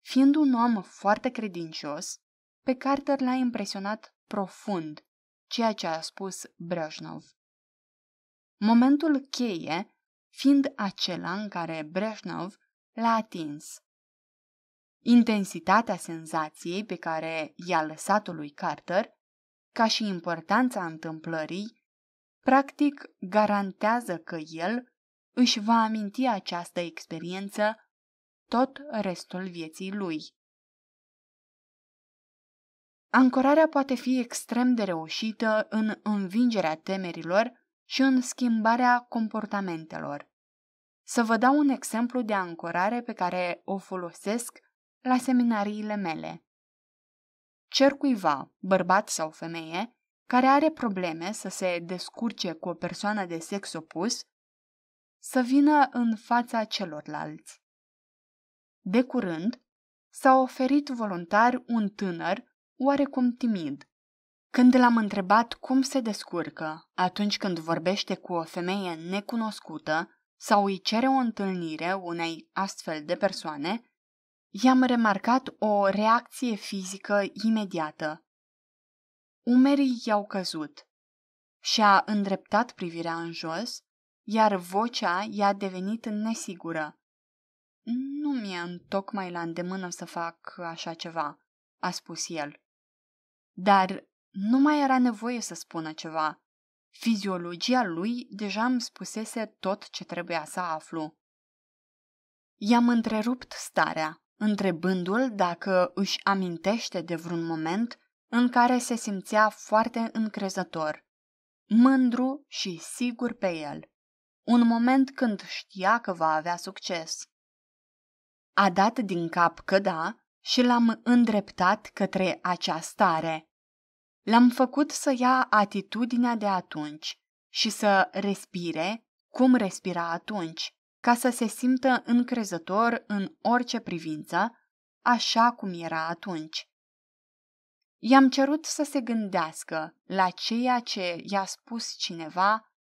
Fiind un om foarte credincios, pe Carter l-a impresionat profund ceea ce a spus Brezhnev. Momentul cheie fiind acela în care Brezhnev l-a atins. Intensitatea senzației pe care i-a lăsat-o lui Carter, ca și importanța întâmplării, practic garantează că el își va aminti această experiență tot restul vieții lui. Ancorarea poate fi extrem de reușită în învingerea temerilor și în schimbarea comportamentelor. Să vă dau un exemplu de ancorare pe care o folosesc la seminariile mele. Cer cuiva, bărbat sau femeie, care are probleme să se descurce cu o persoană de sex opus să vină în fața celorlalți. De curând, s-a oferit voluntar un tânăr oarecum timid. Când l-am întrebat cum se descurcă atunci când vorbește cu o femeie necunoscută sau îi cere o întâlnire unei astfel de persoane, i-am remarcat o reacție fizică imediată. Umerii i-au căzut și a îndreptat privirea în jos iar vocea i-a devenit nesigură. Nu mi-e tocmai la îndemână să fac așa ceva, a spus el. Dar nu mai era nevoie să spună ceva. Fiziologia lui deja îmi spusese tot ce trebuia să aflu. I-am întrerupt starea, întrebându-l dacă își amintește de vreun moment în care se simțea foarte încrezător, mândru și sigur pe el un moment când știa că va avea succes. A dat din cap că da și l-am îndreptat către acea stare. L-am făcut să ia atitudinea de atunci și să respire cum respira atunci, ca să se simtă încrezător în orice privință, așa cum era atunci. I-am cerut să se gândească la ceea ce i-a spus cineva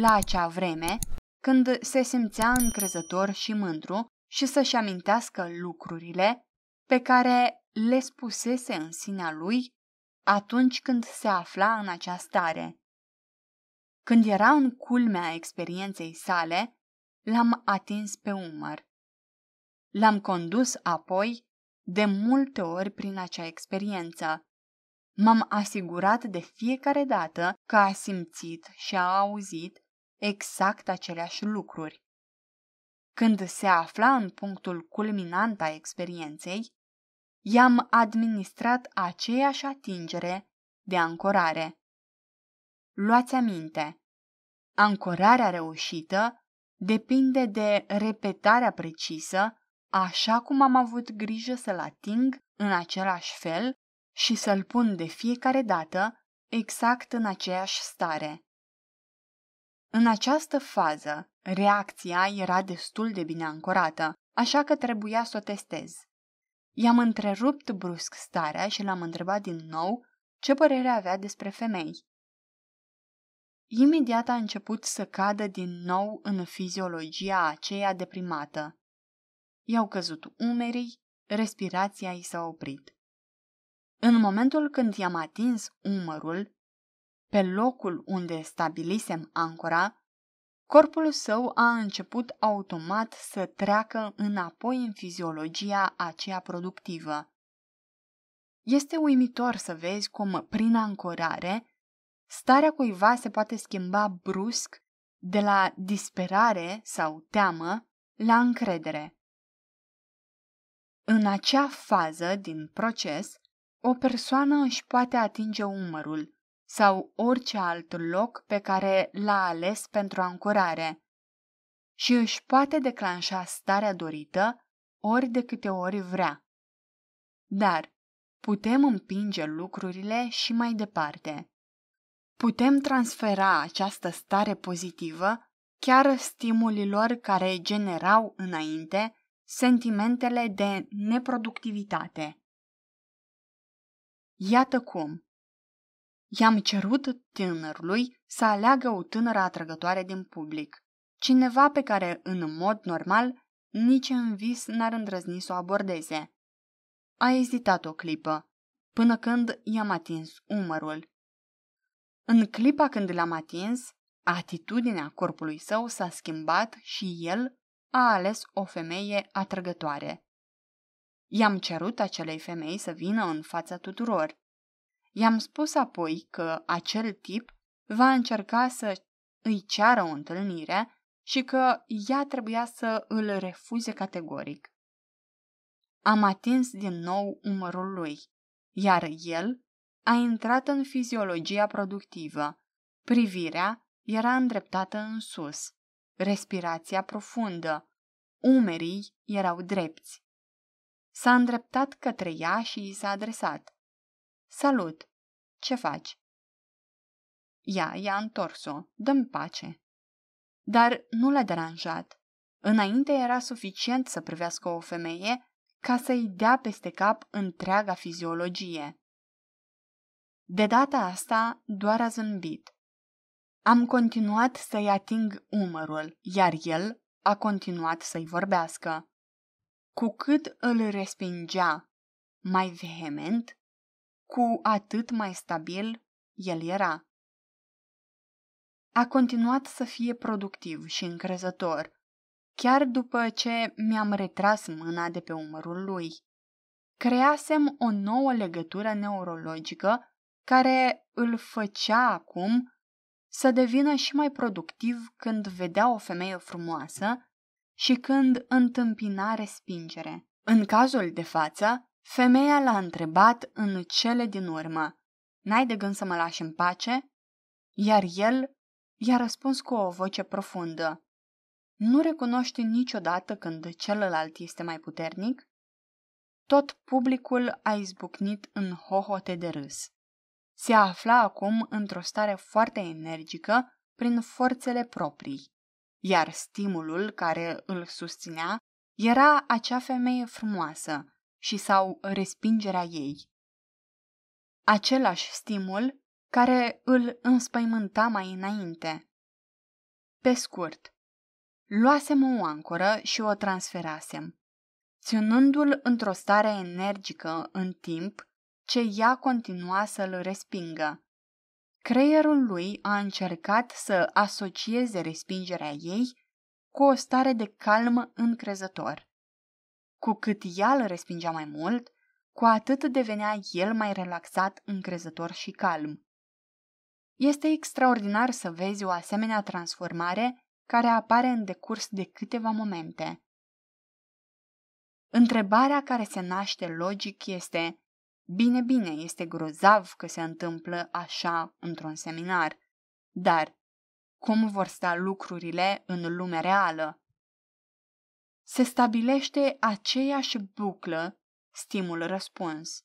la acea vreme, când se simțea încrezător și mândru și să-și amintească lucrurile pe care le spusese în sinea lui atunci când se afla în acea stare. Când era în culmea experienței sale, l-am atins pe umăr. L-am condus apoi de multe ori prin acea experiență. M-am asigurat de fiecare dată că a simțit și a auzit exact aceleași lucruri. Când se afla în punctul culminant a experienței, i-am administrat aceeași atingere de ancorare. Luați aminte, ancorarea reușită depinde de repetarea precisă, așa cum am avut grijă să-l ating în același fel și să-l pun de fiecare dată exact în aceeași stare. În această fază, reacția era destul de bine ancorată, așa că trebuia să o testez. I-am întrerupt brusc starea și l-am întrebat din nou ce părere avea despre femei. Imediat a început să cadă din nou în fiziologia aceea deprimată. I-au căzut umerii, respirația i s-a oprit. În momentul când i-am atins umărul, pe locul unde stabilisem ancora, corpul său a început automat să treacă înapoi în fiziologia aceea productivă. Este uimitor să vezi cum, prin ancorare, starea cuiva se poate schimba brusc de la disperare sau teamă la încredere. În acea fază din proces, o persoană își poate atinge umărul, sau orice alt loc pe care l-a ales pentru ancorare și își poate declanșa starea dorită ori de câte ori vrea. Dar putem împinge lucrurile și mai departe. Putem transfera această stare pozitivă chiar stimulilor care generau înainte sentimentele de neproductivitate. Iată cum I-am cerut tânărului să aleagă o tânără atrăgătoare din public, cineva pe care, în mod normal, nici în vis n-ar îndrăzni să o abordeze. A ezitat o clipă, până când i-am atins umărul. În clipa când l-am atins, atitudinea corpului său s-a schimbat și el a ales o femeie atrăgătoare. I-am cerut acelei femei să vină în fața tuturor. I-am spus apoi că acel tip va încerca să îi ceară o întâlnire și că ea trebuia să îl refuze categoric. Am atins din nou umărul lui, iar el a intrat în fiziologia productivă. Privirea era îndreptată în sus, respirația profundă, umerii erau drepți. S-a îndreptat către ea și i s-a adresat. Salut! Ce faci? Ea i-a întors-o. Dă-mi pace. Dar nu l-a deranjat. Înainte era suficient să privească o femeie ca să-i dea peste cap întreaga fiziologie. De data asta doar a zâmbit. Am continuat să-i ating umărul, iar el a continuat să-i vorbească. Cu cât îl respingea mai vehement, cu atât mai stabil el era. A continuat să fie productiv și încrezător, chiar după ce mi-am retras mâna de pe umărul lui. Creasem o nouă legătură neurologică care îl făcea acum să devină și mai productiv când vedea o femeie frumoasă și când întâmpina respingere. În cazul de față, Femeia l-a întrebat în cele din urmă, N-ai de gând să mă lași în pace? Iar el i-a răspuns cu o voce profundă, Nu recunoști niciodată când celălalt este mai puternic? Tot publicul a izbucnit în hohote de râs. Se afla acum într-o stare foarte energică prin forțele proprii, iar stimulul care îl susținea era acea femeie frumoasă, și sau respingerea ei. Același stimul care îl înspăimânta mai înainte. Pe scurt, luasem o ancoră și o transferasem, ținându-l într-o stare energică în timp ce ea continua să-l respingă. Creierul lui a încercat să asocieze respingerea ei cu o stare de calm încrezător. Cu cât ea îl respingea mai mult, cu atât devenea el mai relaxat, încrezător și calm. Este extraordinar să vezi o asemenea transformare care apare în decurs de câteva momente. Întrebarea care se naște logic este: Bine, bine, este grozav că se întâmplă așa într-un seminar, dar cum vor sta lucrurile în lumea reală? se stabilește aceeași buclă stimul-răspuns.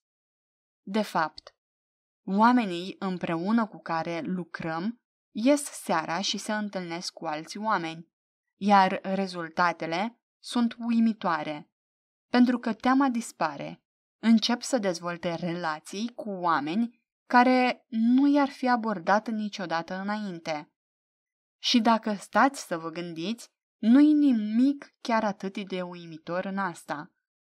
De fapt, oamenii împreună cu care lucrăm ies seara și se întâlnesc cu alți oameni, iar rezultatele sunt uimitoare, pentru că teama dispare. Încep să dezvolte relații cu oameni care nu i-ar fi abordat niciodată înainte. Și dacă stați să vă gândiți, nu-i nimic chiar atât de uimitor în asta.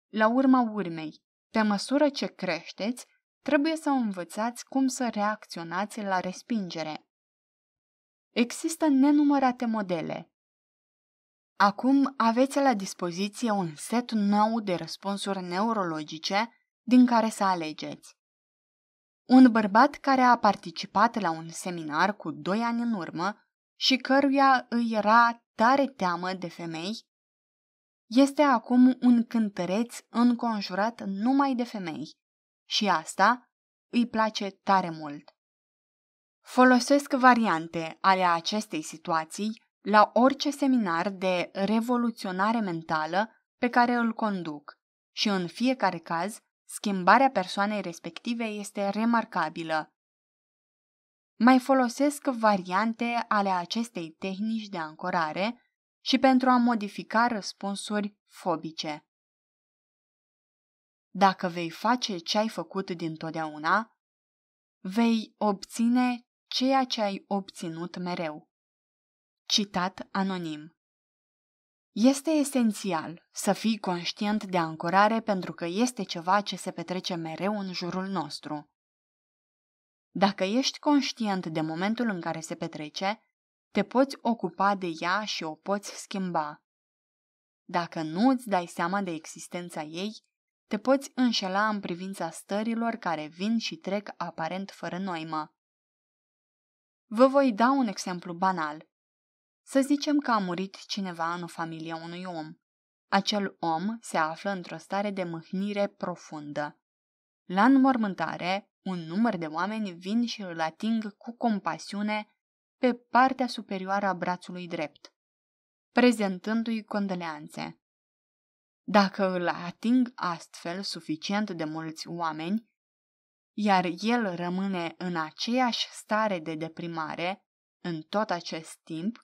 La urma urmei, pe măsură ce creșteți, trebuie să învățați cum să reacționați la respingere. Există nenumărate modele. Acum aveți la dispoziție un set nou de răspunsuri neurologice din care să alegeți. Un bărbat care a participat la un seminar cu doi ani în urmă și căruia îi era tare teamă de femei, este acum un cântăreț înconjurat numai de femei și asta îi place tare mult. Folosesc variante ale acestei situații la orice seminar de revoluționare mentală pe care îl conduc și în fiecare caz schimbarea persoanei respective este remarcabilă mai folosesc variante ale acestei tehnici de ancorare și pentru a modifica răspunsuri fobice. Dacă vei face ce ai făcut dintotdeauna, vei obține ceea ce ai obținut mereu. Citat anonim Este esențial să fii conștient de ancorare pentru că este ceva ce se petrece mereu în jurul nostru. Dacă ești conștient de momentul în care se petrece, te poți ocupa de ea și o poți schimba. Dacă nu îți dai seama de existența ei, te poți înșela în privința stărilor care vin și trec aparent fără noimă. Vă voi da un exemplu banal. Să zicem că a murit cineva în o familie unui om. Acel om se află într-o stare de mâhnire profundă. La înmormântare, un număr de oameni vin și îl ating cu compasiune pe partea superioară a brațului drept, prezentându-i condoleanțe. Dacă îl ating astfel suficient de mulți oameni, iar el rămâne în aceeași stare de deprimare în tot acest timp,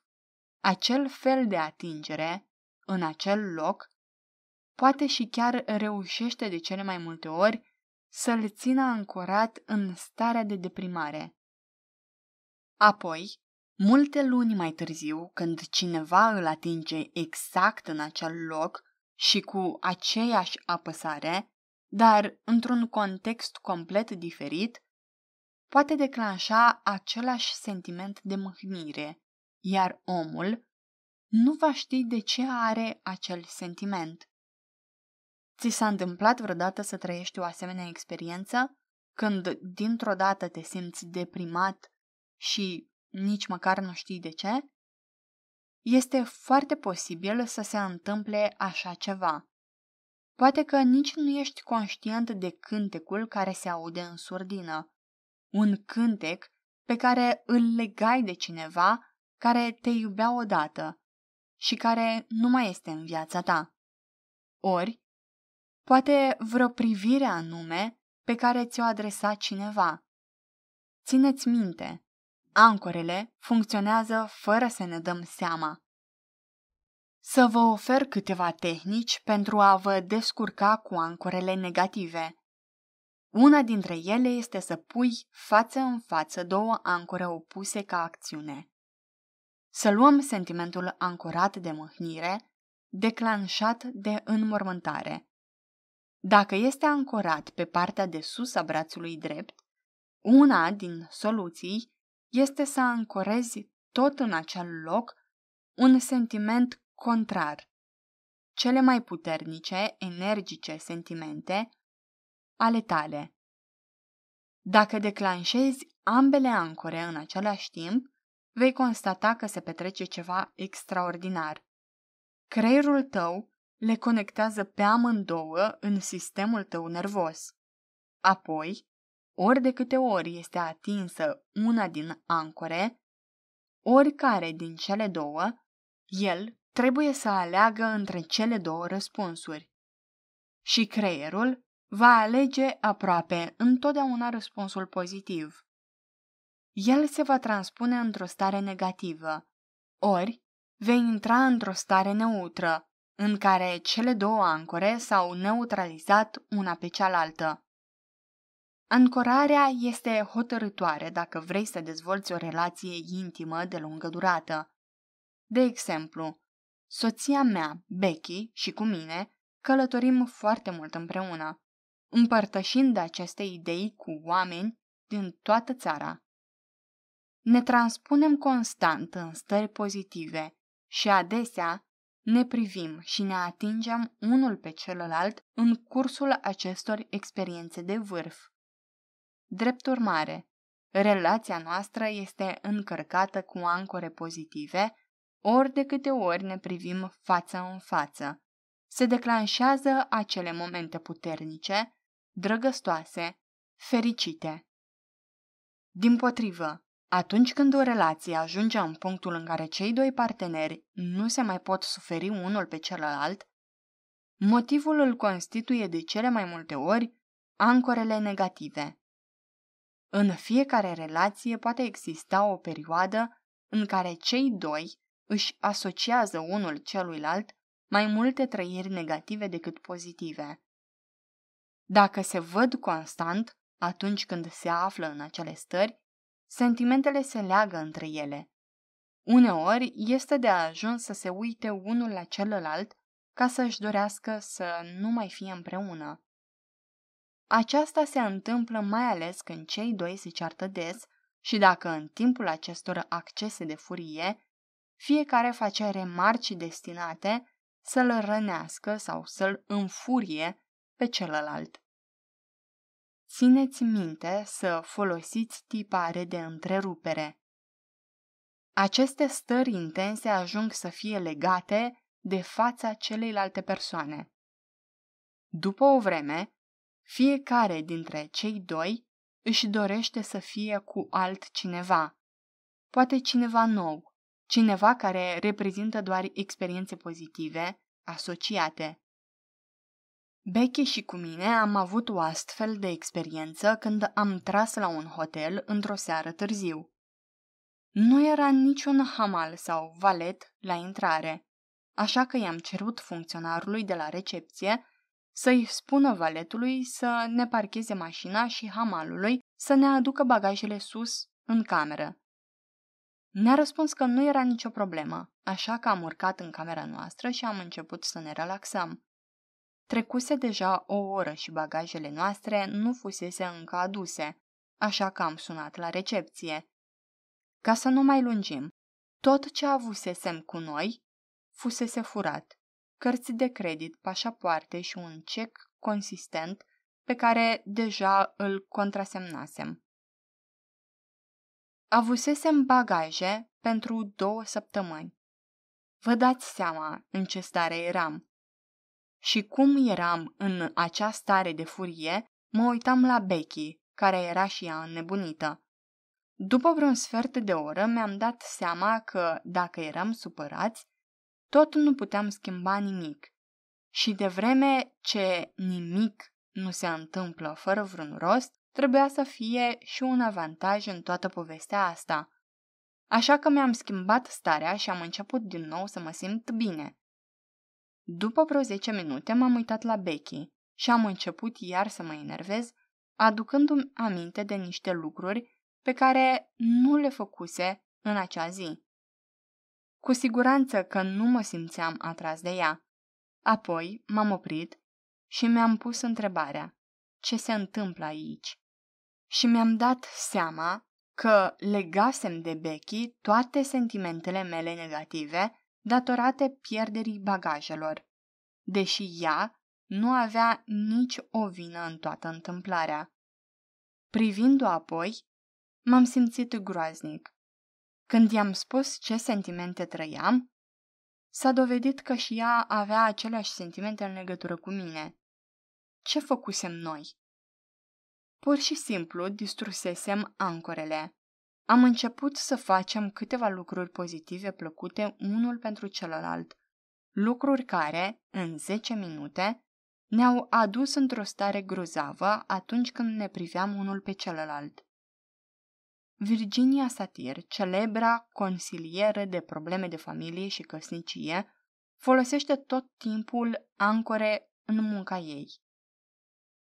acel fel de atingere, în acel loc, poate și chiar reușește de cele mai multe ori să-l țină ancorat în starea de deprimare. Apoi, multe luni mai târziu, când cineva îl atinge exact în acel loc și cu aceeași apăsare, dar într-un context complet diferit, poate declanșa același sentiment de mâhnire, iar omul nu va ști de ce are acel sentiment. Ți s-a întâmplat vreodată să trăiești o asemenea experiență? Când dintr-o dată te simți deprimat și nici măcar nu știi de ce? Este foarte posibil să se întâmple așa ceva. Poate că nici nu ești conștient de cântecul care se aude în surdină. Un cântec pe care îl legai de cineva care te iubea odată și care nu mai este în viața ta. Ori, poate vreo privire anume pe care ți-o adresa cineva. Țineți minte, ancorele funcționează fără să ne dăm seama. Să vă ofer câteva tehnici pentru a vă descurca cu ancorele negative. Una dintre ele este să pui față în față două ancore opuse ca acțiune. Să luăm sentimentul ancorat de mâhnire, declanșat de înmormântare, dacă este ancorat pe partea de sus a brațului drept, una din soluții este să ancorezi tot în acel loc un sentiment contrar. Cele mai puternice, energice sentimente ale tale. Dacă declanșezi ambele ancore în același timp, vei constata că se petrece ceva extraordinar. Creierul tău le conectează pe amândouă în sistemul tău nervos. Apoi, ori de câte ori este atinsă una din ancore, oricare din cele două, el trebuie să aleagă între cele două răspunsuri. Și creierul va alege aproape întotdeauna răspunsul pozitiv. El se va transpune într-o stare negativă, ori vei intra într-o stare neutră, în care cele două ancore s-au neutralizat una pe cealaltă. Ancorarea este hotărătoare dacă vrei să dezvolți o relație intimă de lungă durată. De exemplu, soția mea, Becky, și cu mine călătorim foarte mult împreună, împărtășind aceste idei cu oameni din toată țara. Ne transpunem constant în stări pozitive și adesea ne privim și ne atingem unul pe celălalt în cursul acestor experiențe de vârf. Drept urmare, relația noastră este încărcată cu ancore pozitive ori de câte ori ne privim față în față. Se declanșează acele momente puternice, drăgăstoase, fericite. Din potrivă, atunci când o relație ajunge în punctul în care cei doi parteneri nu se mai pot suferi unul pe celălalt, motivul îl constituie de cele mai multe ori ancorele negative. În fiecare relație poate exista o perioadă în care cei doi își asociază unul celuilalt mai multe trăiri negative decât pozitive. Dacă se văd constant atunci când se află în acele stări, Sentimentele se leagă între ele. Uneori este de ajuns să se uite unul la celălalt ca să-și dorească să nu mai fie împreună. Aceasta se întâmplă mai ales când cei doi se ceartă des și dacă în timpul acestor accese de furie, fiecare face remarci destinate să-l rănească sau să-l înfurie pe celălalt. Țineți minte să folosiți tipare de întrerupere. Aceste stări intense ajung să fie legate de fața celeilalte persoane. După o vreme, fiecare dintre cei doi își dorește să fie cu altcineva, poate cineva nou, cineva care reprezintă doar experiențe pozitive asociate. Becky și cu mine am avut o astfel de experiență când am tras la un hotel într-o seară târziu. Nu era niciun hamal sau valet la intrare, așa că i-am cerut funcționarului de la recepție să-i spună valetului să ne parcheze mașina și hamalului să ne aducă bagajele sus în cameră. Ne-a răspuns că nu era nicio problemă, așa că am urcat în camera noastră și am început să ne relaxăm. Trecuse deja o oră și bagajele noastre nu fusese încă aduse, așa că am sunat la recepție. Ca să nu mai lungim, tot ce avusesem cu noi fusese furat. Cărți de credit, pașapoarte și un cec consistent pe care deja îl contrasemnasem. Avusesem bagaje pentru două săptămâni. Vă dați seama în ce stare eram. Și cum eram în acea stare de furie, mă uitam la Becky, care era și ea înnebunită. După vreun sfert de oră mi-am dat seama că, dacă eram supărați, tot nu puteam schimba nimic. Și de vreme ce nimic nu se întâmplă fără vreun rost, trebuia să fie și un avantaj în toată povestea asta. Așa că mi-am schimbat starea și am început din nou să mă simt bine. După vreo 10 minute m-am uitat la Becky și am început iar să mă enervez, aducându-mi aminte de niște lucruri pe care nu le făcuse în acea zi. Cu siguranță că nu mă simțeam atras de ea. Apoi m-am oprit și mi-am pus întrebarea: ce se întâmplă aici? Și mi-am dat seama că legasem de Becky toate sentimentele mele negative datorate pierderii bagajelor, deși ea nu avea nici o vină în toată întâmplarea. Privind-o apoi, m-am simțit groaznic. Când i-am spus ce sentimente trăiam, s-a dovedit că și ea avea aceleași sentimente în legătură cu mine. Ce făcusem noi? Pur și simplu distrusesem ancorele. Am început să facem câteva lucruri pozitive plăcute unul pentru celălalt, lucruri care, în 10 minute, ne-au adus într-o stare grozavă atunci când ne priveam unul pe celălalt. Virginia Satir, celebra consilieră de probleme de familie și căsnicie, folosește tot timpul ancore în munca ei.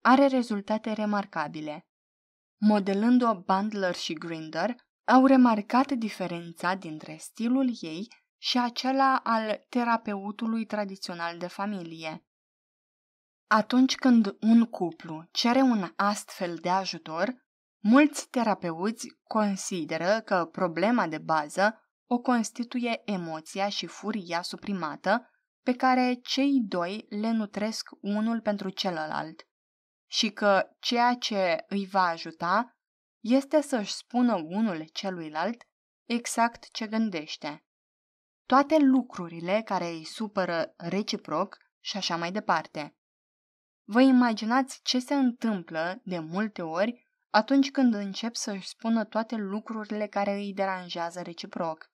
Are rezultate remarcabile modelând-o Bandler și Grinder, au remarcat diferența dintre stilul ei și acela al terapeutului tradițional de familie. Atunci când un cuplu cere un astfel de ajutor, mulți terapeuți consideră că problema de bază o constituie emoția și furia suprimată pe care cei doi le nutresc unul pentru celălalt și că ceea ce îi va ajuta este să-și spună unul celuilalt exact ce gândește. Toate lucrurile care îi supără reciproc și așa mai departe. Vă imaginați ce se întâmplă de multe ori atunci când încep să-și spună toate lucrurile care îi deranjează reciproc.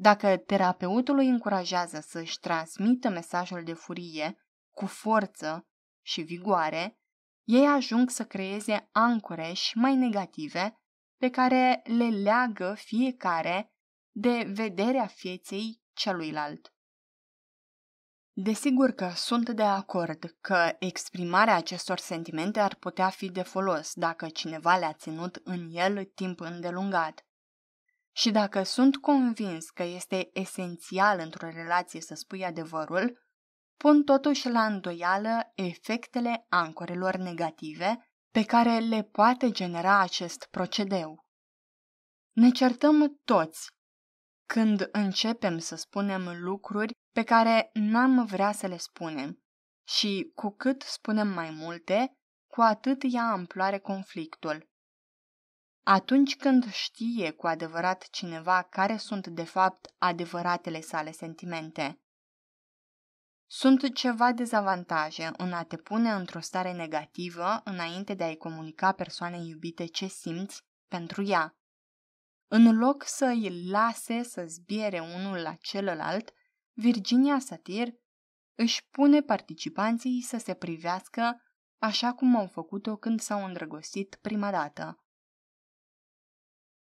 Dacă terapeutul îi încurajează să-și transmită mesajul de furie cu forță și vigoare, ei ajung să creeze ancore și mai negative pe care le leagă fiecare de vederea fieței celuilalt. Desigur că sunt de acord că exprimarea acestor sentimente ar putea fi de folos dacă cineva le-a ținut în el timp îndelungat. Și dacă sunt convins că este esențial într-o relație să spui adevărul, pun totuși la îndoială efectele ancorelor negative pe care le poate genera acest procedeu. Ne certăm toți când începem să spunem lucruri pe care n-am vrea să le spunem și cu cât spunem mai multe, cu atât ia amploare conflictul. Atunci când știe cu adevărat cineva care sunt de fapt adevăratele sale sentimente, sunt ceva dezavantaje în a te pune într-o stare negativă înainte de a-i comunica persoanei iubite ce simți pentru ea. În loc să îi lase să zbiere unul la celălalt, Virginia Satir își pune participanții să se privească așa cum au făcut-o când s-au îndrăgostit prima dată.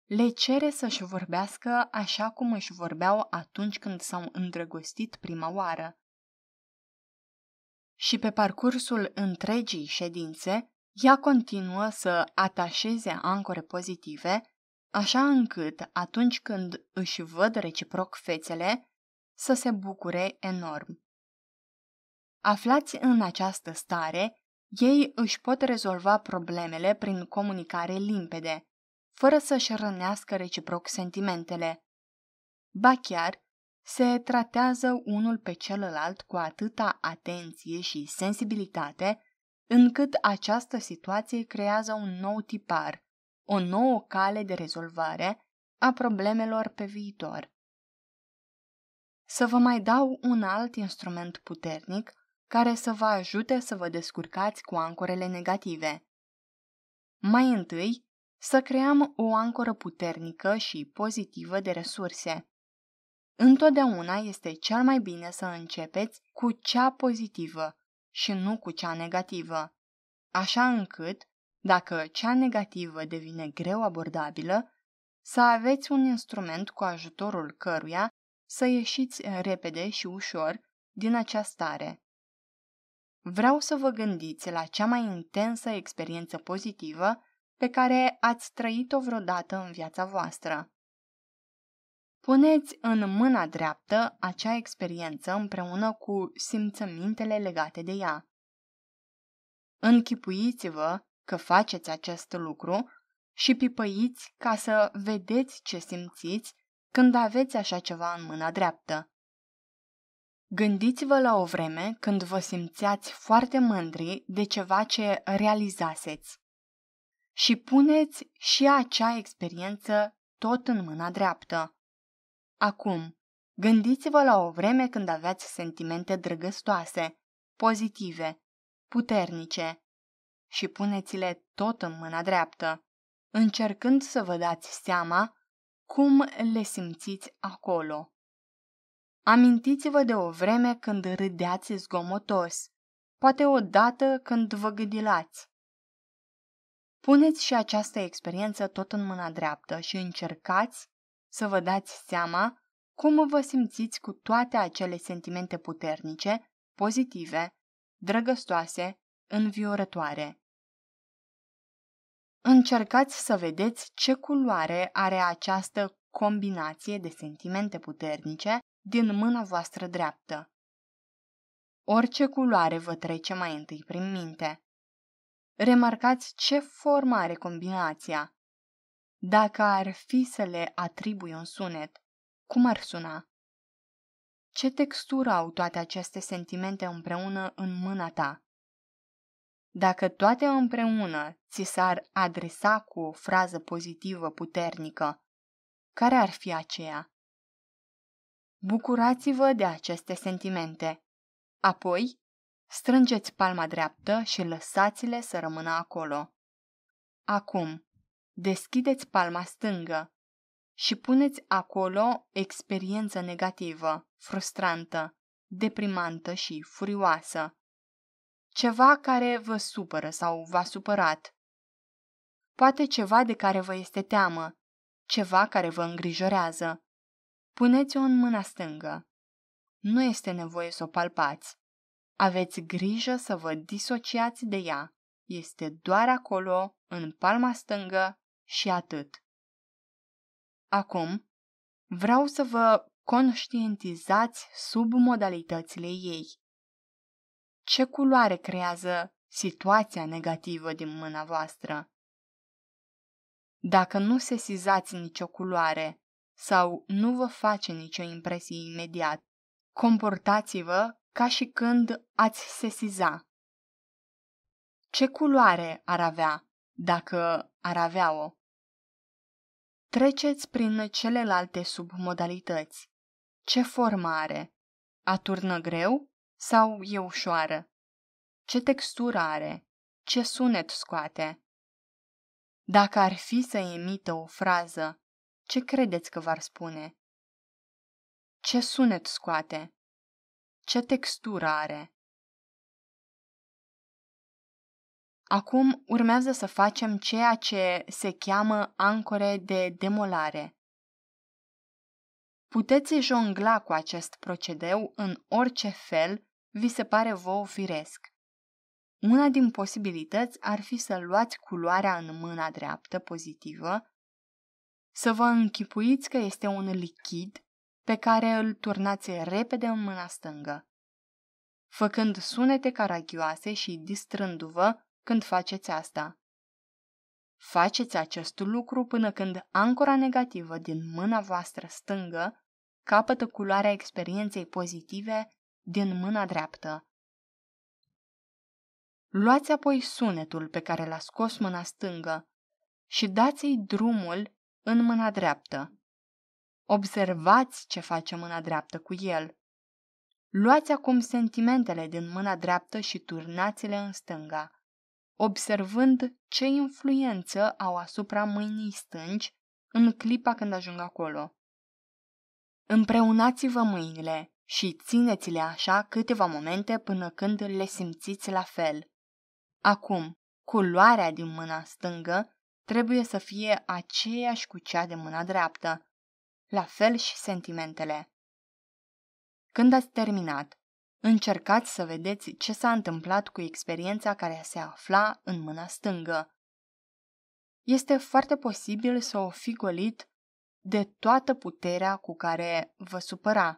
Le cere să-și vorbească așa cum își vorbeau atunci când s-au îndrăgostit prima oară și pe parcursul întregii ședințe, ea continuă să atașeze ancore pozitive, așa încât atunci când își văd reciproc fețele, să se bucure enorm. Aflați în această stare, ei își pot rezolva problemele prin comunicare limpede, fără să-și rănească reciproc sentimentele. Ba chiar, se tratează unul pe celălalt cu atâta atenție și sensibilitate, încât această situație creează un nou tipar, o nouă cale de rezolvare a problemelor pe viitor. Să vă mai dau un alt instrument puternic care să vă ajute să vă descurcați cu ancorele negative. Mai întâi, să creăm o ancoră puternică și pozitivă de resurse. Întotdeauna este cel mai bine să începeți cu cea pozitivă și nu cu cea negativă, așa încât, dacă cea negativă devine greu abordabilă, să aveți un instrument cu ajutorul căruia să ieșiți repede și ușor din această stare. Vreau să vă gândiți la cea mai intensă experiență pozitivă pe care ați trăit-o vreodată în viața voastră. Puneți în mâna dreaptă acea experiență împreună cu simțămintele legate de ea. Închipuiți-vă că faceți acest lucru și pipăiți ca să vedeți ce simțiți când aveți așa ceva în mâna dreaptă. Gândiți-vă la o vreme când vă simțeați foarte mândri de ceva ce realizaseți și puneți și acea experiență tot în mâna dreaptă. Acum, gândiți-vă la o vreme când aveați sentimente drăgăstoase, pozitive, puternice și puneți-le tot în mâna dreaptă, încercând să vă dați seama cum le simțiți acolo. Amintiți-vă de o vreme când râdeați zgomotos, poate o dată când vă gâdilați. Puneți și această experiență tot în mâna dreaptă și încercați să vă dați seama cum vă simțiți cu toate acele sentimente puternice, pozitive, drăgăstoase, înviorătoare. Încercați să vedeți ce culoare are această combinație de sentimente puternice din mâna voastră dreaptă. Orice culoare vă trece mai întâi prin minte. Remarcați ce formă are combinația, dacă ar fi să le atribui un sunet, cum ar suna? Ce textură au toate aceste sentimente împreună în mâna ta? Dacă toate împreună ți s-ar adresa cu o frază pozitivă puternică, care ar fi aceea? Bucurați-vă de aceste sentimente. Apoi, strângeți palma dreaptă și lăsați-le să rămână acolo. Acum, deschideți palma stângă și puneți acolo experiență negativă, frustrantă, deprimantă și furioasă. Ceva care vă supără sau v-a supărat. Poate ceva de care vă este teamă, ceva care vă îngrijorează. Puneți-o în mâna stângă. Nu este nevoie să o palpați. Aveți grijă să vă disociați de ea. Este doar acolo, în palma stângă, și atât. Acum, vreau să vă conștientizați sub modalitățile ei. Ce culoare creează situația negativă din mâna voastră? Dacă nu sesizați nicio culoare sau nu vă face nicio impresie imediat, comportați-vă ca și când ați sesiza. Ce culoare ar avea dacă ar avea-o? Treceți prin celelalte submodalități. Ce formă are? Aturnă greu sau e ușoară? Ce textură are? Ce sunet scoate? Dacă ar fi să emită o frază, ce credeți că v-ar spune? Ce sunet scoate? Ce textură are? Acum urmează să facem ceea ce se cheamă ancore de demolare. Puteți jongla cu acest procedeu în orice fel vi se pare vouă firesc. Una din posibilități ar fi să luați culoarea în mâna dreaptă pozitivă, să vă închipuiți că este un lichid pe care îl turnați repede în mâna stângă. Făcând sunete caragioase și distrându-vă, când faceți asta. Faceți acest lucru până când ancora negativă din mâna voastră stângă capătă culoarea experienței pozitive din mâna dreaptă. Luați apoi sunetul pe care l-a scos mâna stângă și dați-i drumul în mâna dreaptă. Observați ce face mâna dreaptă cu el. Luați acum sentimentele din mâna dreaptă și turnați-le în stânga observând ce influență au asupra mâinii stângi în clipa când ajung acolo. Împreunați-vă mâinile și țineți-le așa câteva momente până când le simțiți la fel. Acum, culoarea din mâna stângă trebuie să fie aceeași cu cea de mâna dreaptă, la fel și sentimentele. Când ați terminat, Încercați să vedeți ce s-a întâmplat cu experiența care se afla în mâna stângă. Este foarte posibil să o fi golit de toată puterea cu care vă supăra.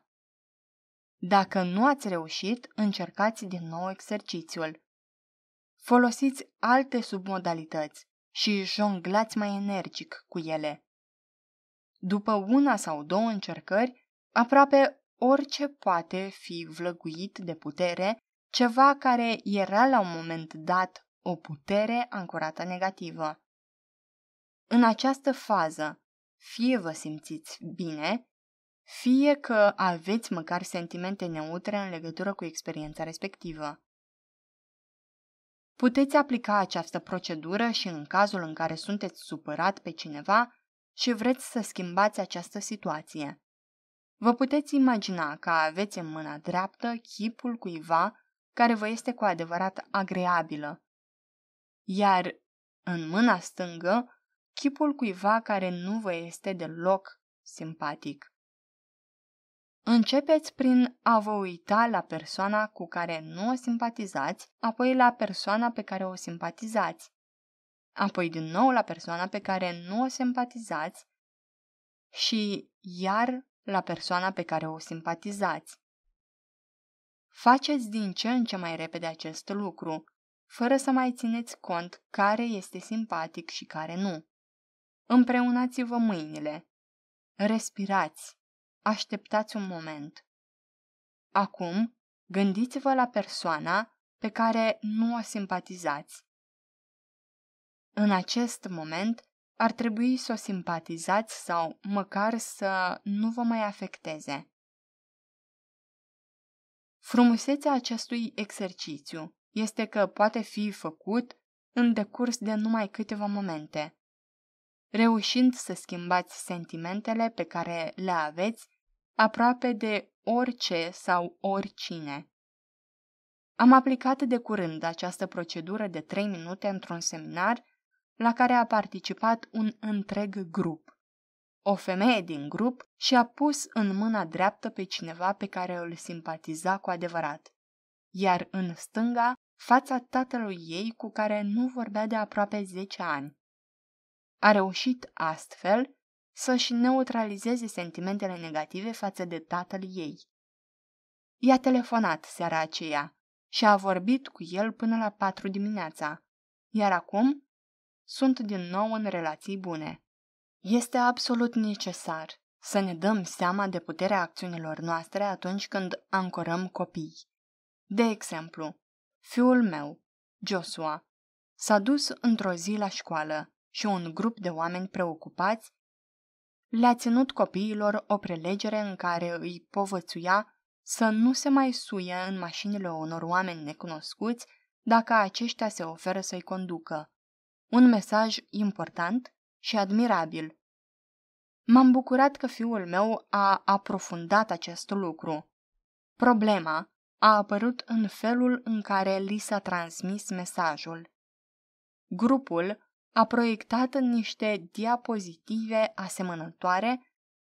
Dacă nu ați reușit, încercați din nou exercițiul. Folosiți alte submodalități și jonglați mai energic cu ele. După una sau două încercări, aproape orice poate fi vlăguit de putere, ceva care era la un moment dat o putere ancorată negativă. În această fază, fie vă simțiți bine, fie că aveți măcar sentimente neutre în legătură cu experiența respectivă. Puteți aplica această procedură și în cazul în care sunteți supărat pe cineva și vreți să schimbați această situație. Vă puteți imagina că aveți în mâna dreaptă chipul cuiva care vă este cu adevărat agreabilă, iar în mâna stângă chipul cuiva care nu vă este deloc simpatic. Începeți prin a vă uita la persoana cu care nu o simpatizați, apoi la persoana pe care o simpatizați, apoi din nou la persoana pe care nu o simpatizați și iar la persoana pe care o simpatizați. Faceți din ce în ce mai repede acest lucru, fără să mai țineți cont care este simpatic și care nu. Împreunați-vă mâinile. Respirați. Așteptați un moment. Acum, gândiți-vă la persoana pe care nu o simpatizați. În acest moment, ar trebui să o simpatizați sau măcar să nu vă mai afecteze. Frumusețea acestui exercițiu este că poate fi făcut în decurs de numai câteva momente. Reușind să schimbați sentimentele pe care le aveți aproape de orice sau oricine. Am aplicat de curând această procedură de 3 minute într-un seminar la care a participat un întreg grup. O femeie din grup și-a pus în mâna dreaptă pe cineva pe care îl simpatiza cu adevărat, iar în stânga fața tatălui ei cu care nu vorbea de aproape 10 ani. A reușit astfel să-și neutralizeze sentimentele negative față de tatăl ei. I-a telefonat seara aceea și a vorbit cu el până la patru dimineața, iar acum sunt din nou în relații bune. Este absolut necesar să ne dăm seama de puterea acțiunilor noastre atunci când ancorăm copii. De exemplu, fiul meu, Joshua, s-a dus într-o zi la școală și un grup de oameni preocupați le-a ținut copiilor o prelegere în care îi povățuia să nu se mai suie în mașinile unor oameni necunoscuți dacă aceștia se oferă să-i conducă. Un mesaj important și admirabil. M-am bucurat că fiul meu a aprofundat acest lucru. Problema a apărut în felul în care li s-a transmis mesajul. Grupul a proiectat niște diapozitive asemănătoare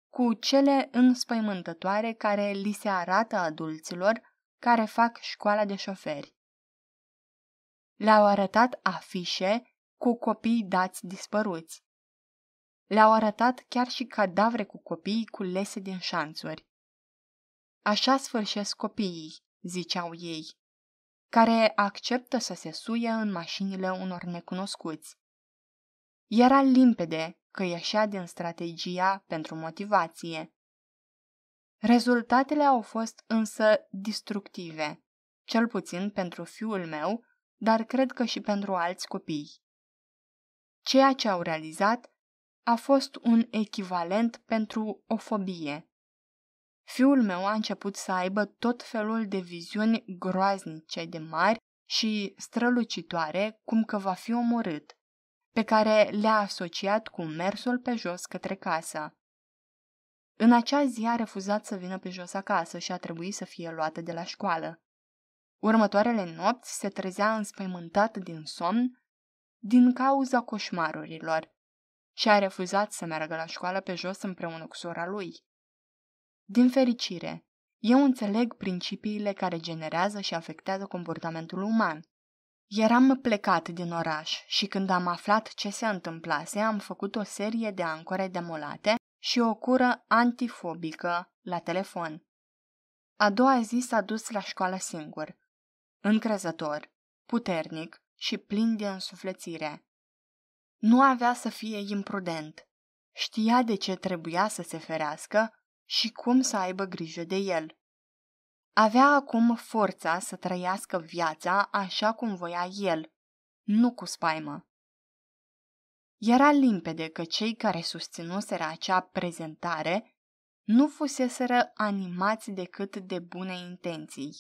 cu cele înspăimântătoare care li se arată adulților care fac școala de șoferi. Le-au arătat afișe cu copii dați dispăruți. Le-au arătat chiar și cadavre cu copii culese din șanțuri. Așa sfârșesc copiii, ziceau ei, care acceptă să se suie în mașinile unor necunoscuți. Era limpede că ieșea din strategia pentru motivație. Rezultatele au fost însă distructive, cel puțin pentru fiul meu, dar cred că și pentru alți copii. Ceea ce au realizat a fost un echivalent pentru o fobie. Fiul meu a început să aibă tot felul de viziuni groaznice de mari și strălucitoare, cum că va fi omorât, pe care le-a asociat cu mersul pe jos către casă. În acea zi a refuzat să vină pe jos acasă și a trebuit să fie luată de la școală. Următoarele nopți se trezea înspăimântat din somn din cauza coșmarurilor și a refuzat să meargă la școală pe jos împreună cu sora lui. Din fericire, eu înțeleg principiile care generează și afectează comportamentul uman. Eram plecat din oraș și când am aflat ce se întâmplase, am făcut o serie de ancore demolate și o cură antifobică la telefon. A doua zi s-a dus la școală singur. Încrezător, puternic și plin de însuflețire. Nu avea să fie imprudent. Știa de ce trebuia să se ferească și cum să aibă grijă de el. Avea acum forța să trăiască viața așa cum voia el, nu cu spaimă. Era limpede că cei care susținuseră acea prezentare nu fuseseră animați decât de bune intenții.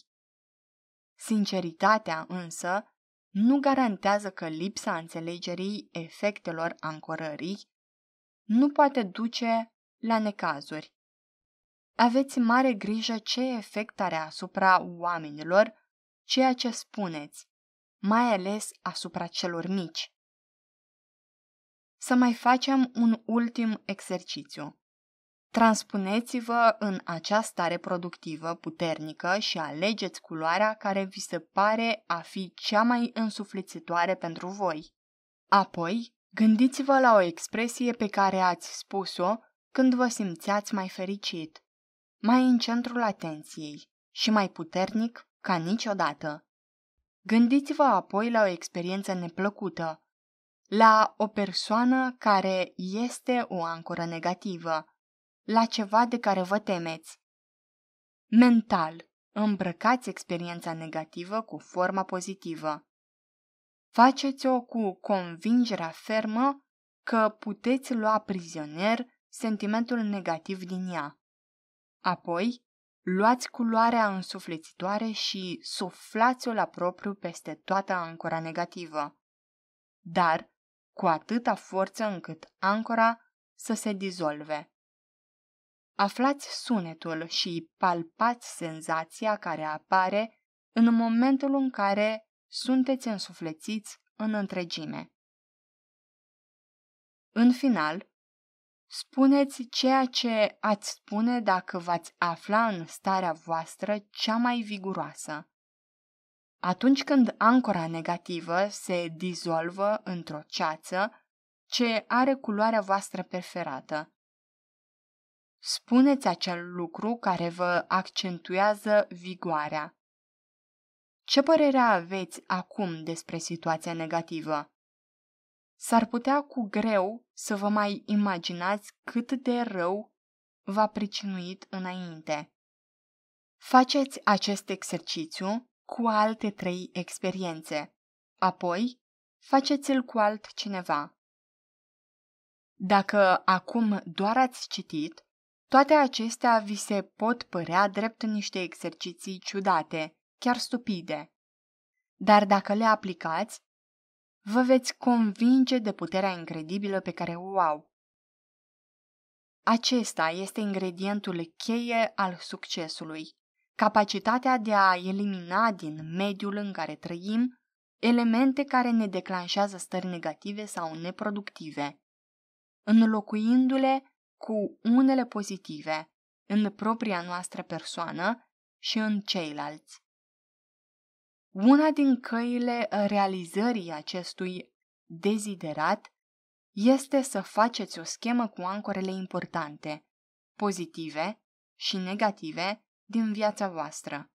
Sinceritatea însă nu garantează că lipsa înțelegerii efectelor ancorării nu poate duce la necazuri. Aveți mare grijă ce efect are asupra oamenilor ceea ce spuneți, mai ales asupra celor mici. Să mai facem un ultim exercițiu. Transpuneți-vă în această stare productivă puternică și alegeți culoarea care vi se pare a fi cea mai însuflețitoare pentru voi. Apoi, gândiți-vă la o expresie pe care ați spus-o când vă simțeați mai fericit, mai în centrul atenției și mai puternic ca niciodată. Gândiți-vă apoi la o experiență neplăcută, la o persoană care este o ancoră negativă, la ceva de care vă temeți. Mental. Îmbrăcați experiența negativă cu forma pozitivă. Faceți-o cu convingerea fermă că puteți lua prizonier sentimentul negativ din ea. Apoi, luați culoarea însuflețitoare și suflați-o la propriu peste toată ancora negativă. Dar cu atâta forță încât ancora să se dizolve. Aflați sunetul și palpați senzația care apare în momentul în care sunteți însuflețiți în întregime. În final, spuneți ceea ce ați spune dacă v-ați afla în starea voastră cea mai viguroasă. Atunci când ancora negativă se dizolvă într-o ceață ce are culoarea voastră preferată, Spuneți acel lucru care vă accentuează vigoarea. Ce părere aveți acum despre situația negativă? S-ar putea cu greu să vă mai imaginați cât de rău v-a pricinuit înainte. Faceți acest exercițiu cu alte trei experiențe, apoi faceți-l cu altcineva. Dacă acum doar ați citit, toate acestea vi se pot părea drept niște exerciții ciudate, chiar stupide. Dar dacă le aplicați, vă veți convinge de puterea incredibilă pe care o au. Acesta este ingredientul cheie al succesului, capacitatea de a elimina din mediul în care trăim elemente care ne declanșează stări negative sau neproductive, înlocuindu-le cu unele pozitive în propria noastră persoană și în ceilalți. Una din căile realizării acestui deziderat este să faceți o schemă cu ancorele importante, pozitive și negative din viața voastră.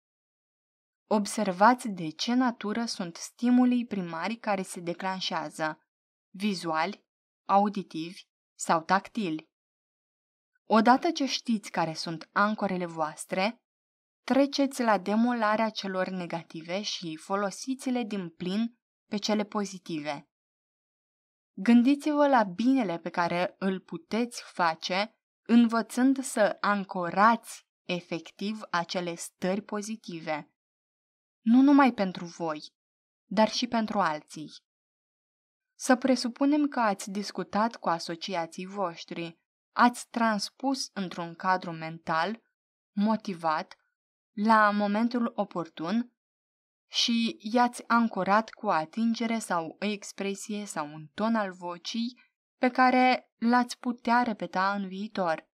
Observați de ce natură sunt stimulii primari care se declanșează, vizuali, auditivi sau tactili. Odată ce știți care sunt ancorele voastre, treceți la demolarea celor negative și folosiți-le din plin pe cele pozitive. Gândiți-vă la binele pe care îl puteți face, învățând să ancorați efectiv acele stări pozitive, nu numai pentru voi, dar și pentru alții. Să presupunem că ați discutat cu asociații voștri ați transpus într-un cadru mental, motivat, la momentul oportun și i-ați ancorat cu o atingere sau o expresie sau un ton al vocii pe care l-ați putea repeta în viitor.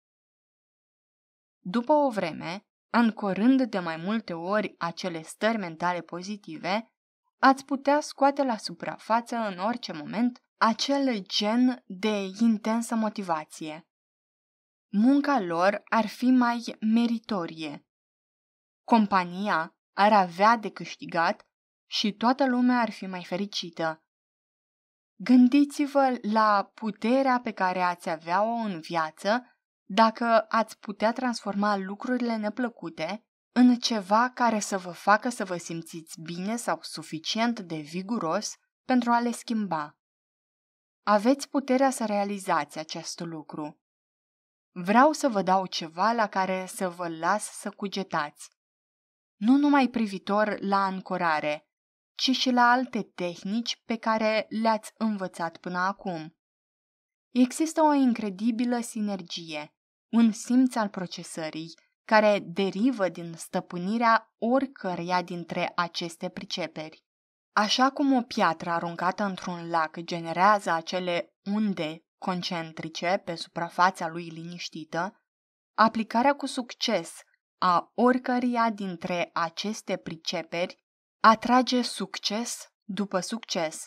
După o vreme, ancorând de mai multe ori acele stări mentale pozitive, ați putea scoate la suprafață în orice moment acel gen de intensă motivație munca lor ar fi mai meritorie. Compania ar avea de câștigat și toată lumea ar fi mai fericită. Gândiți-vă la puterea pe care ați avea-o în viață dacă ați putea transforma lucrurile neplăcute în ceva care să vă facă să vă simțiți bine sau suficient de viguros pentru a le schimba. Aveți puterea să realizați acest lucru. Vreau să vă dau ceva la care să vă las să cugetați. Nu numai privitor la ancorare, ci și la alte tehnici pe care le-ați învățat până acum. Există o incredibilă sinergie, un simț al procesării, care derivă din stăpânirea oricăreia dintre aceste priceperi. Așa cum o piatră aruncată într-un lac generează acele unde concentrice pe suprafața lui liniștită, aplicarea cu succes a oricăria dintre aceste priceperi atrage succes după succes.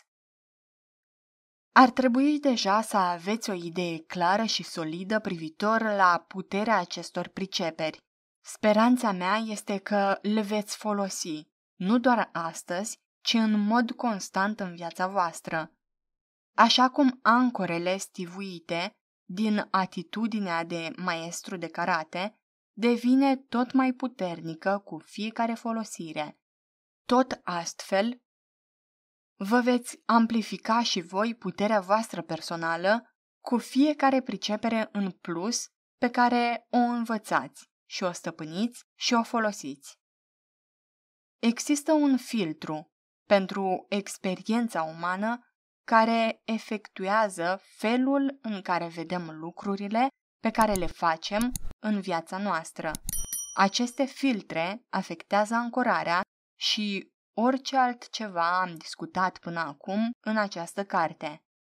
Ar trebui deja să aveți o idee clară și solidă privitor la puterea acestor priceperi. Speranța mea este că le veți folosi, nu doar astăzi, ci în mod constant în viața voastră așa cum ancorele stivuite din atitudinea de maestru de karate devine tot mai puternică cu fiecare folosire. Tot astfel, vă veți amplifica și voi puterea voastră personală cu fiecare pricepere în plus pe care o învățați și o stăpâniți și o folosiți. Există un filtru pentru experiența umană care efectuează felul în care vedem lucrurile pe care le facem în viața noastră. Aceste filtre afectează ancorarea și orice altceva am discutat până acum în această carte.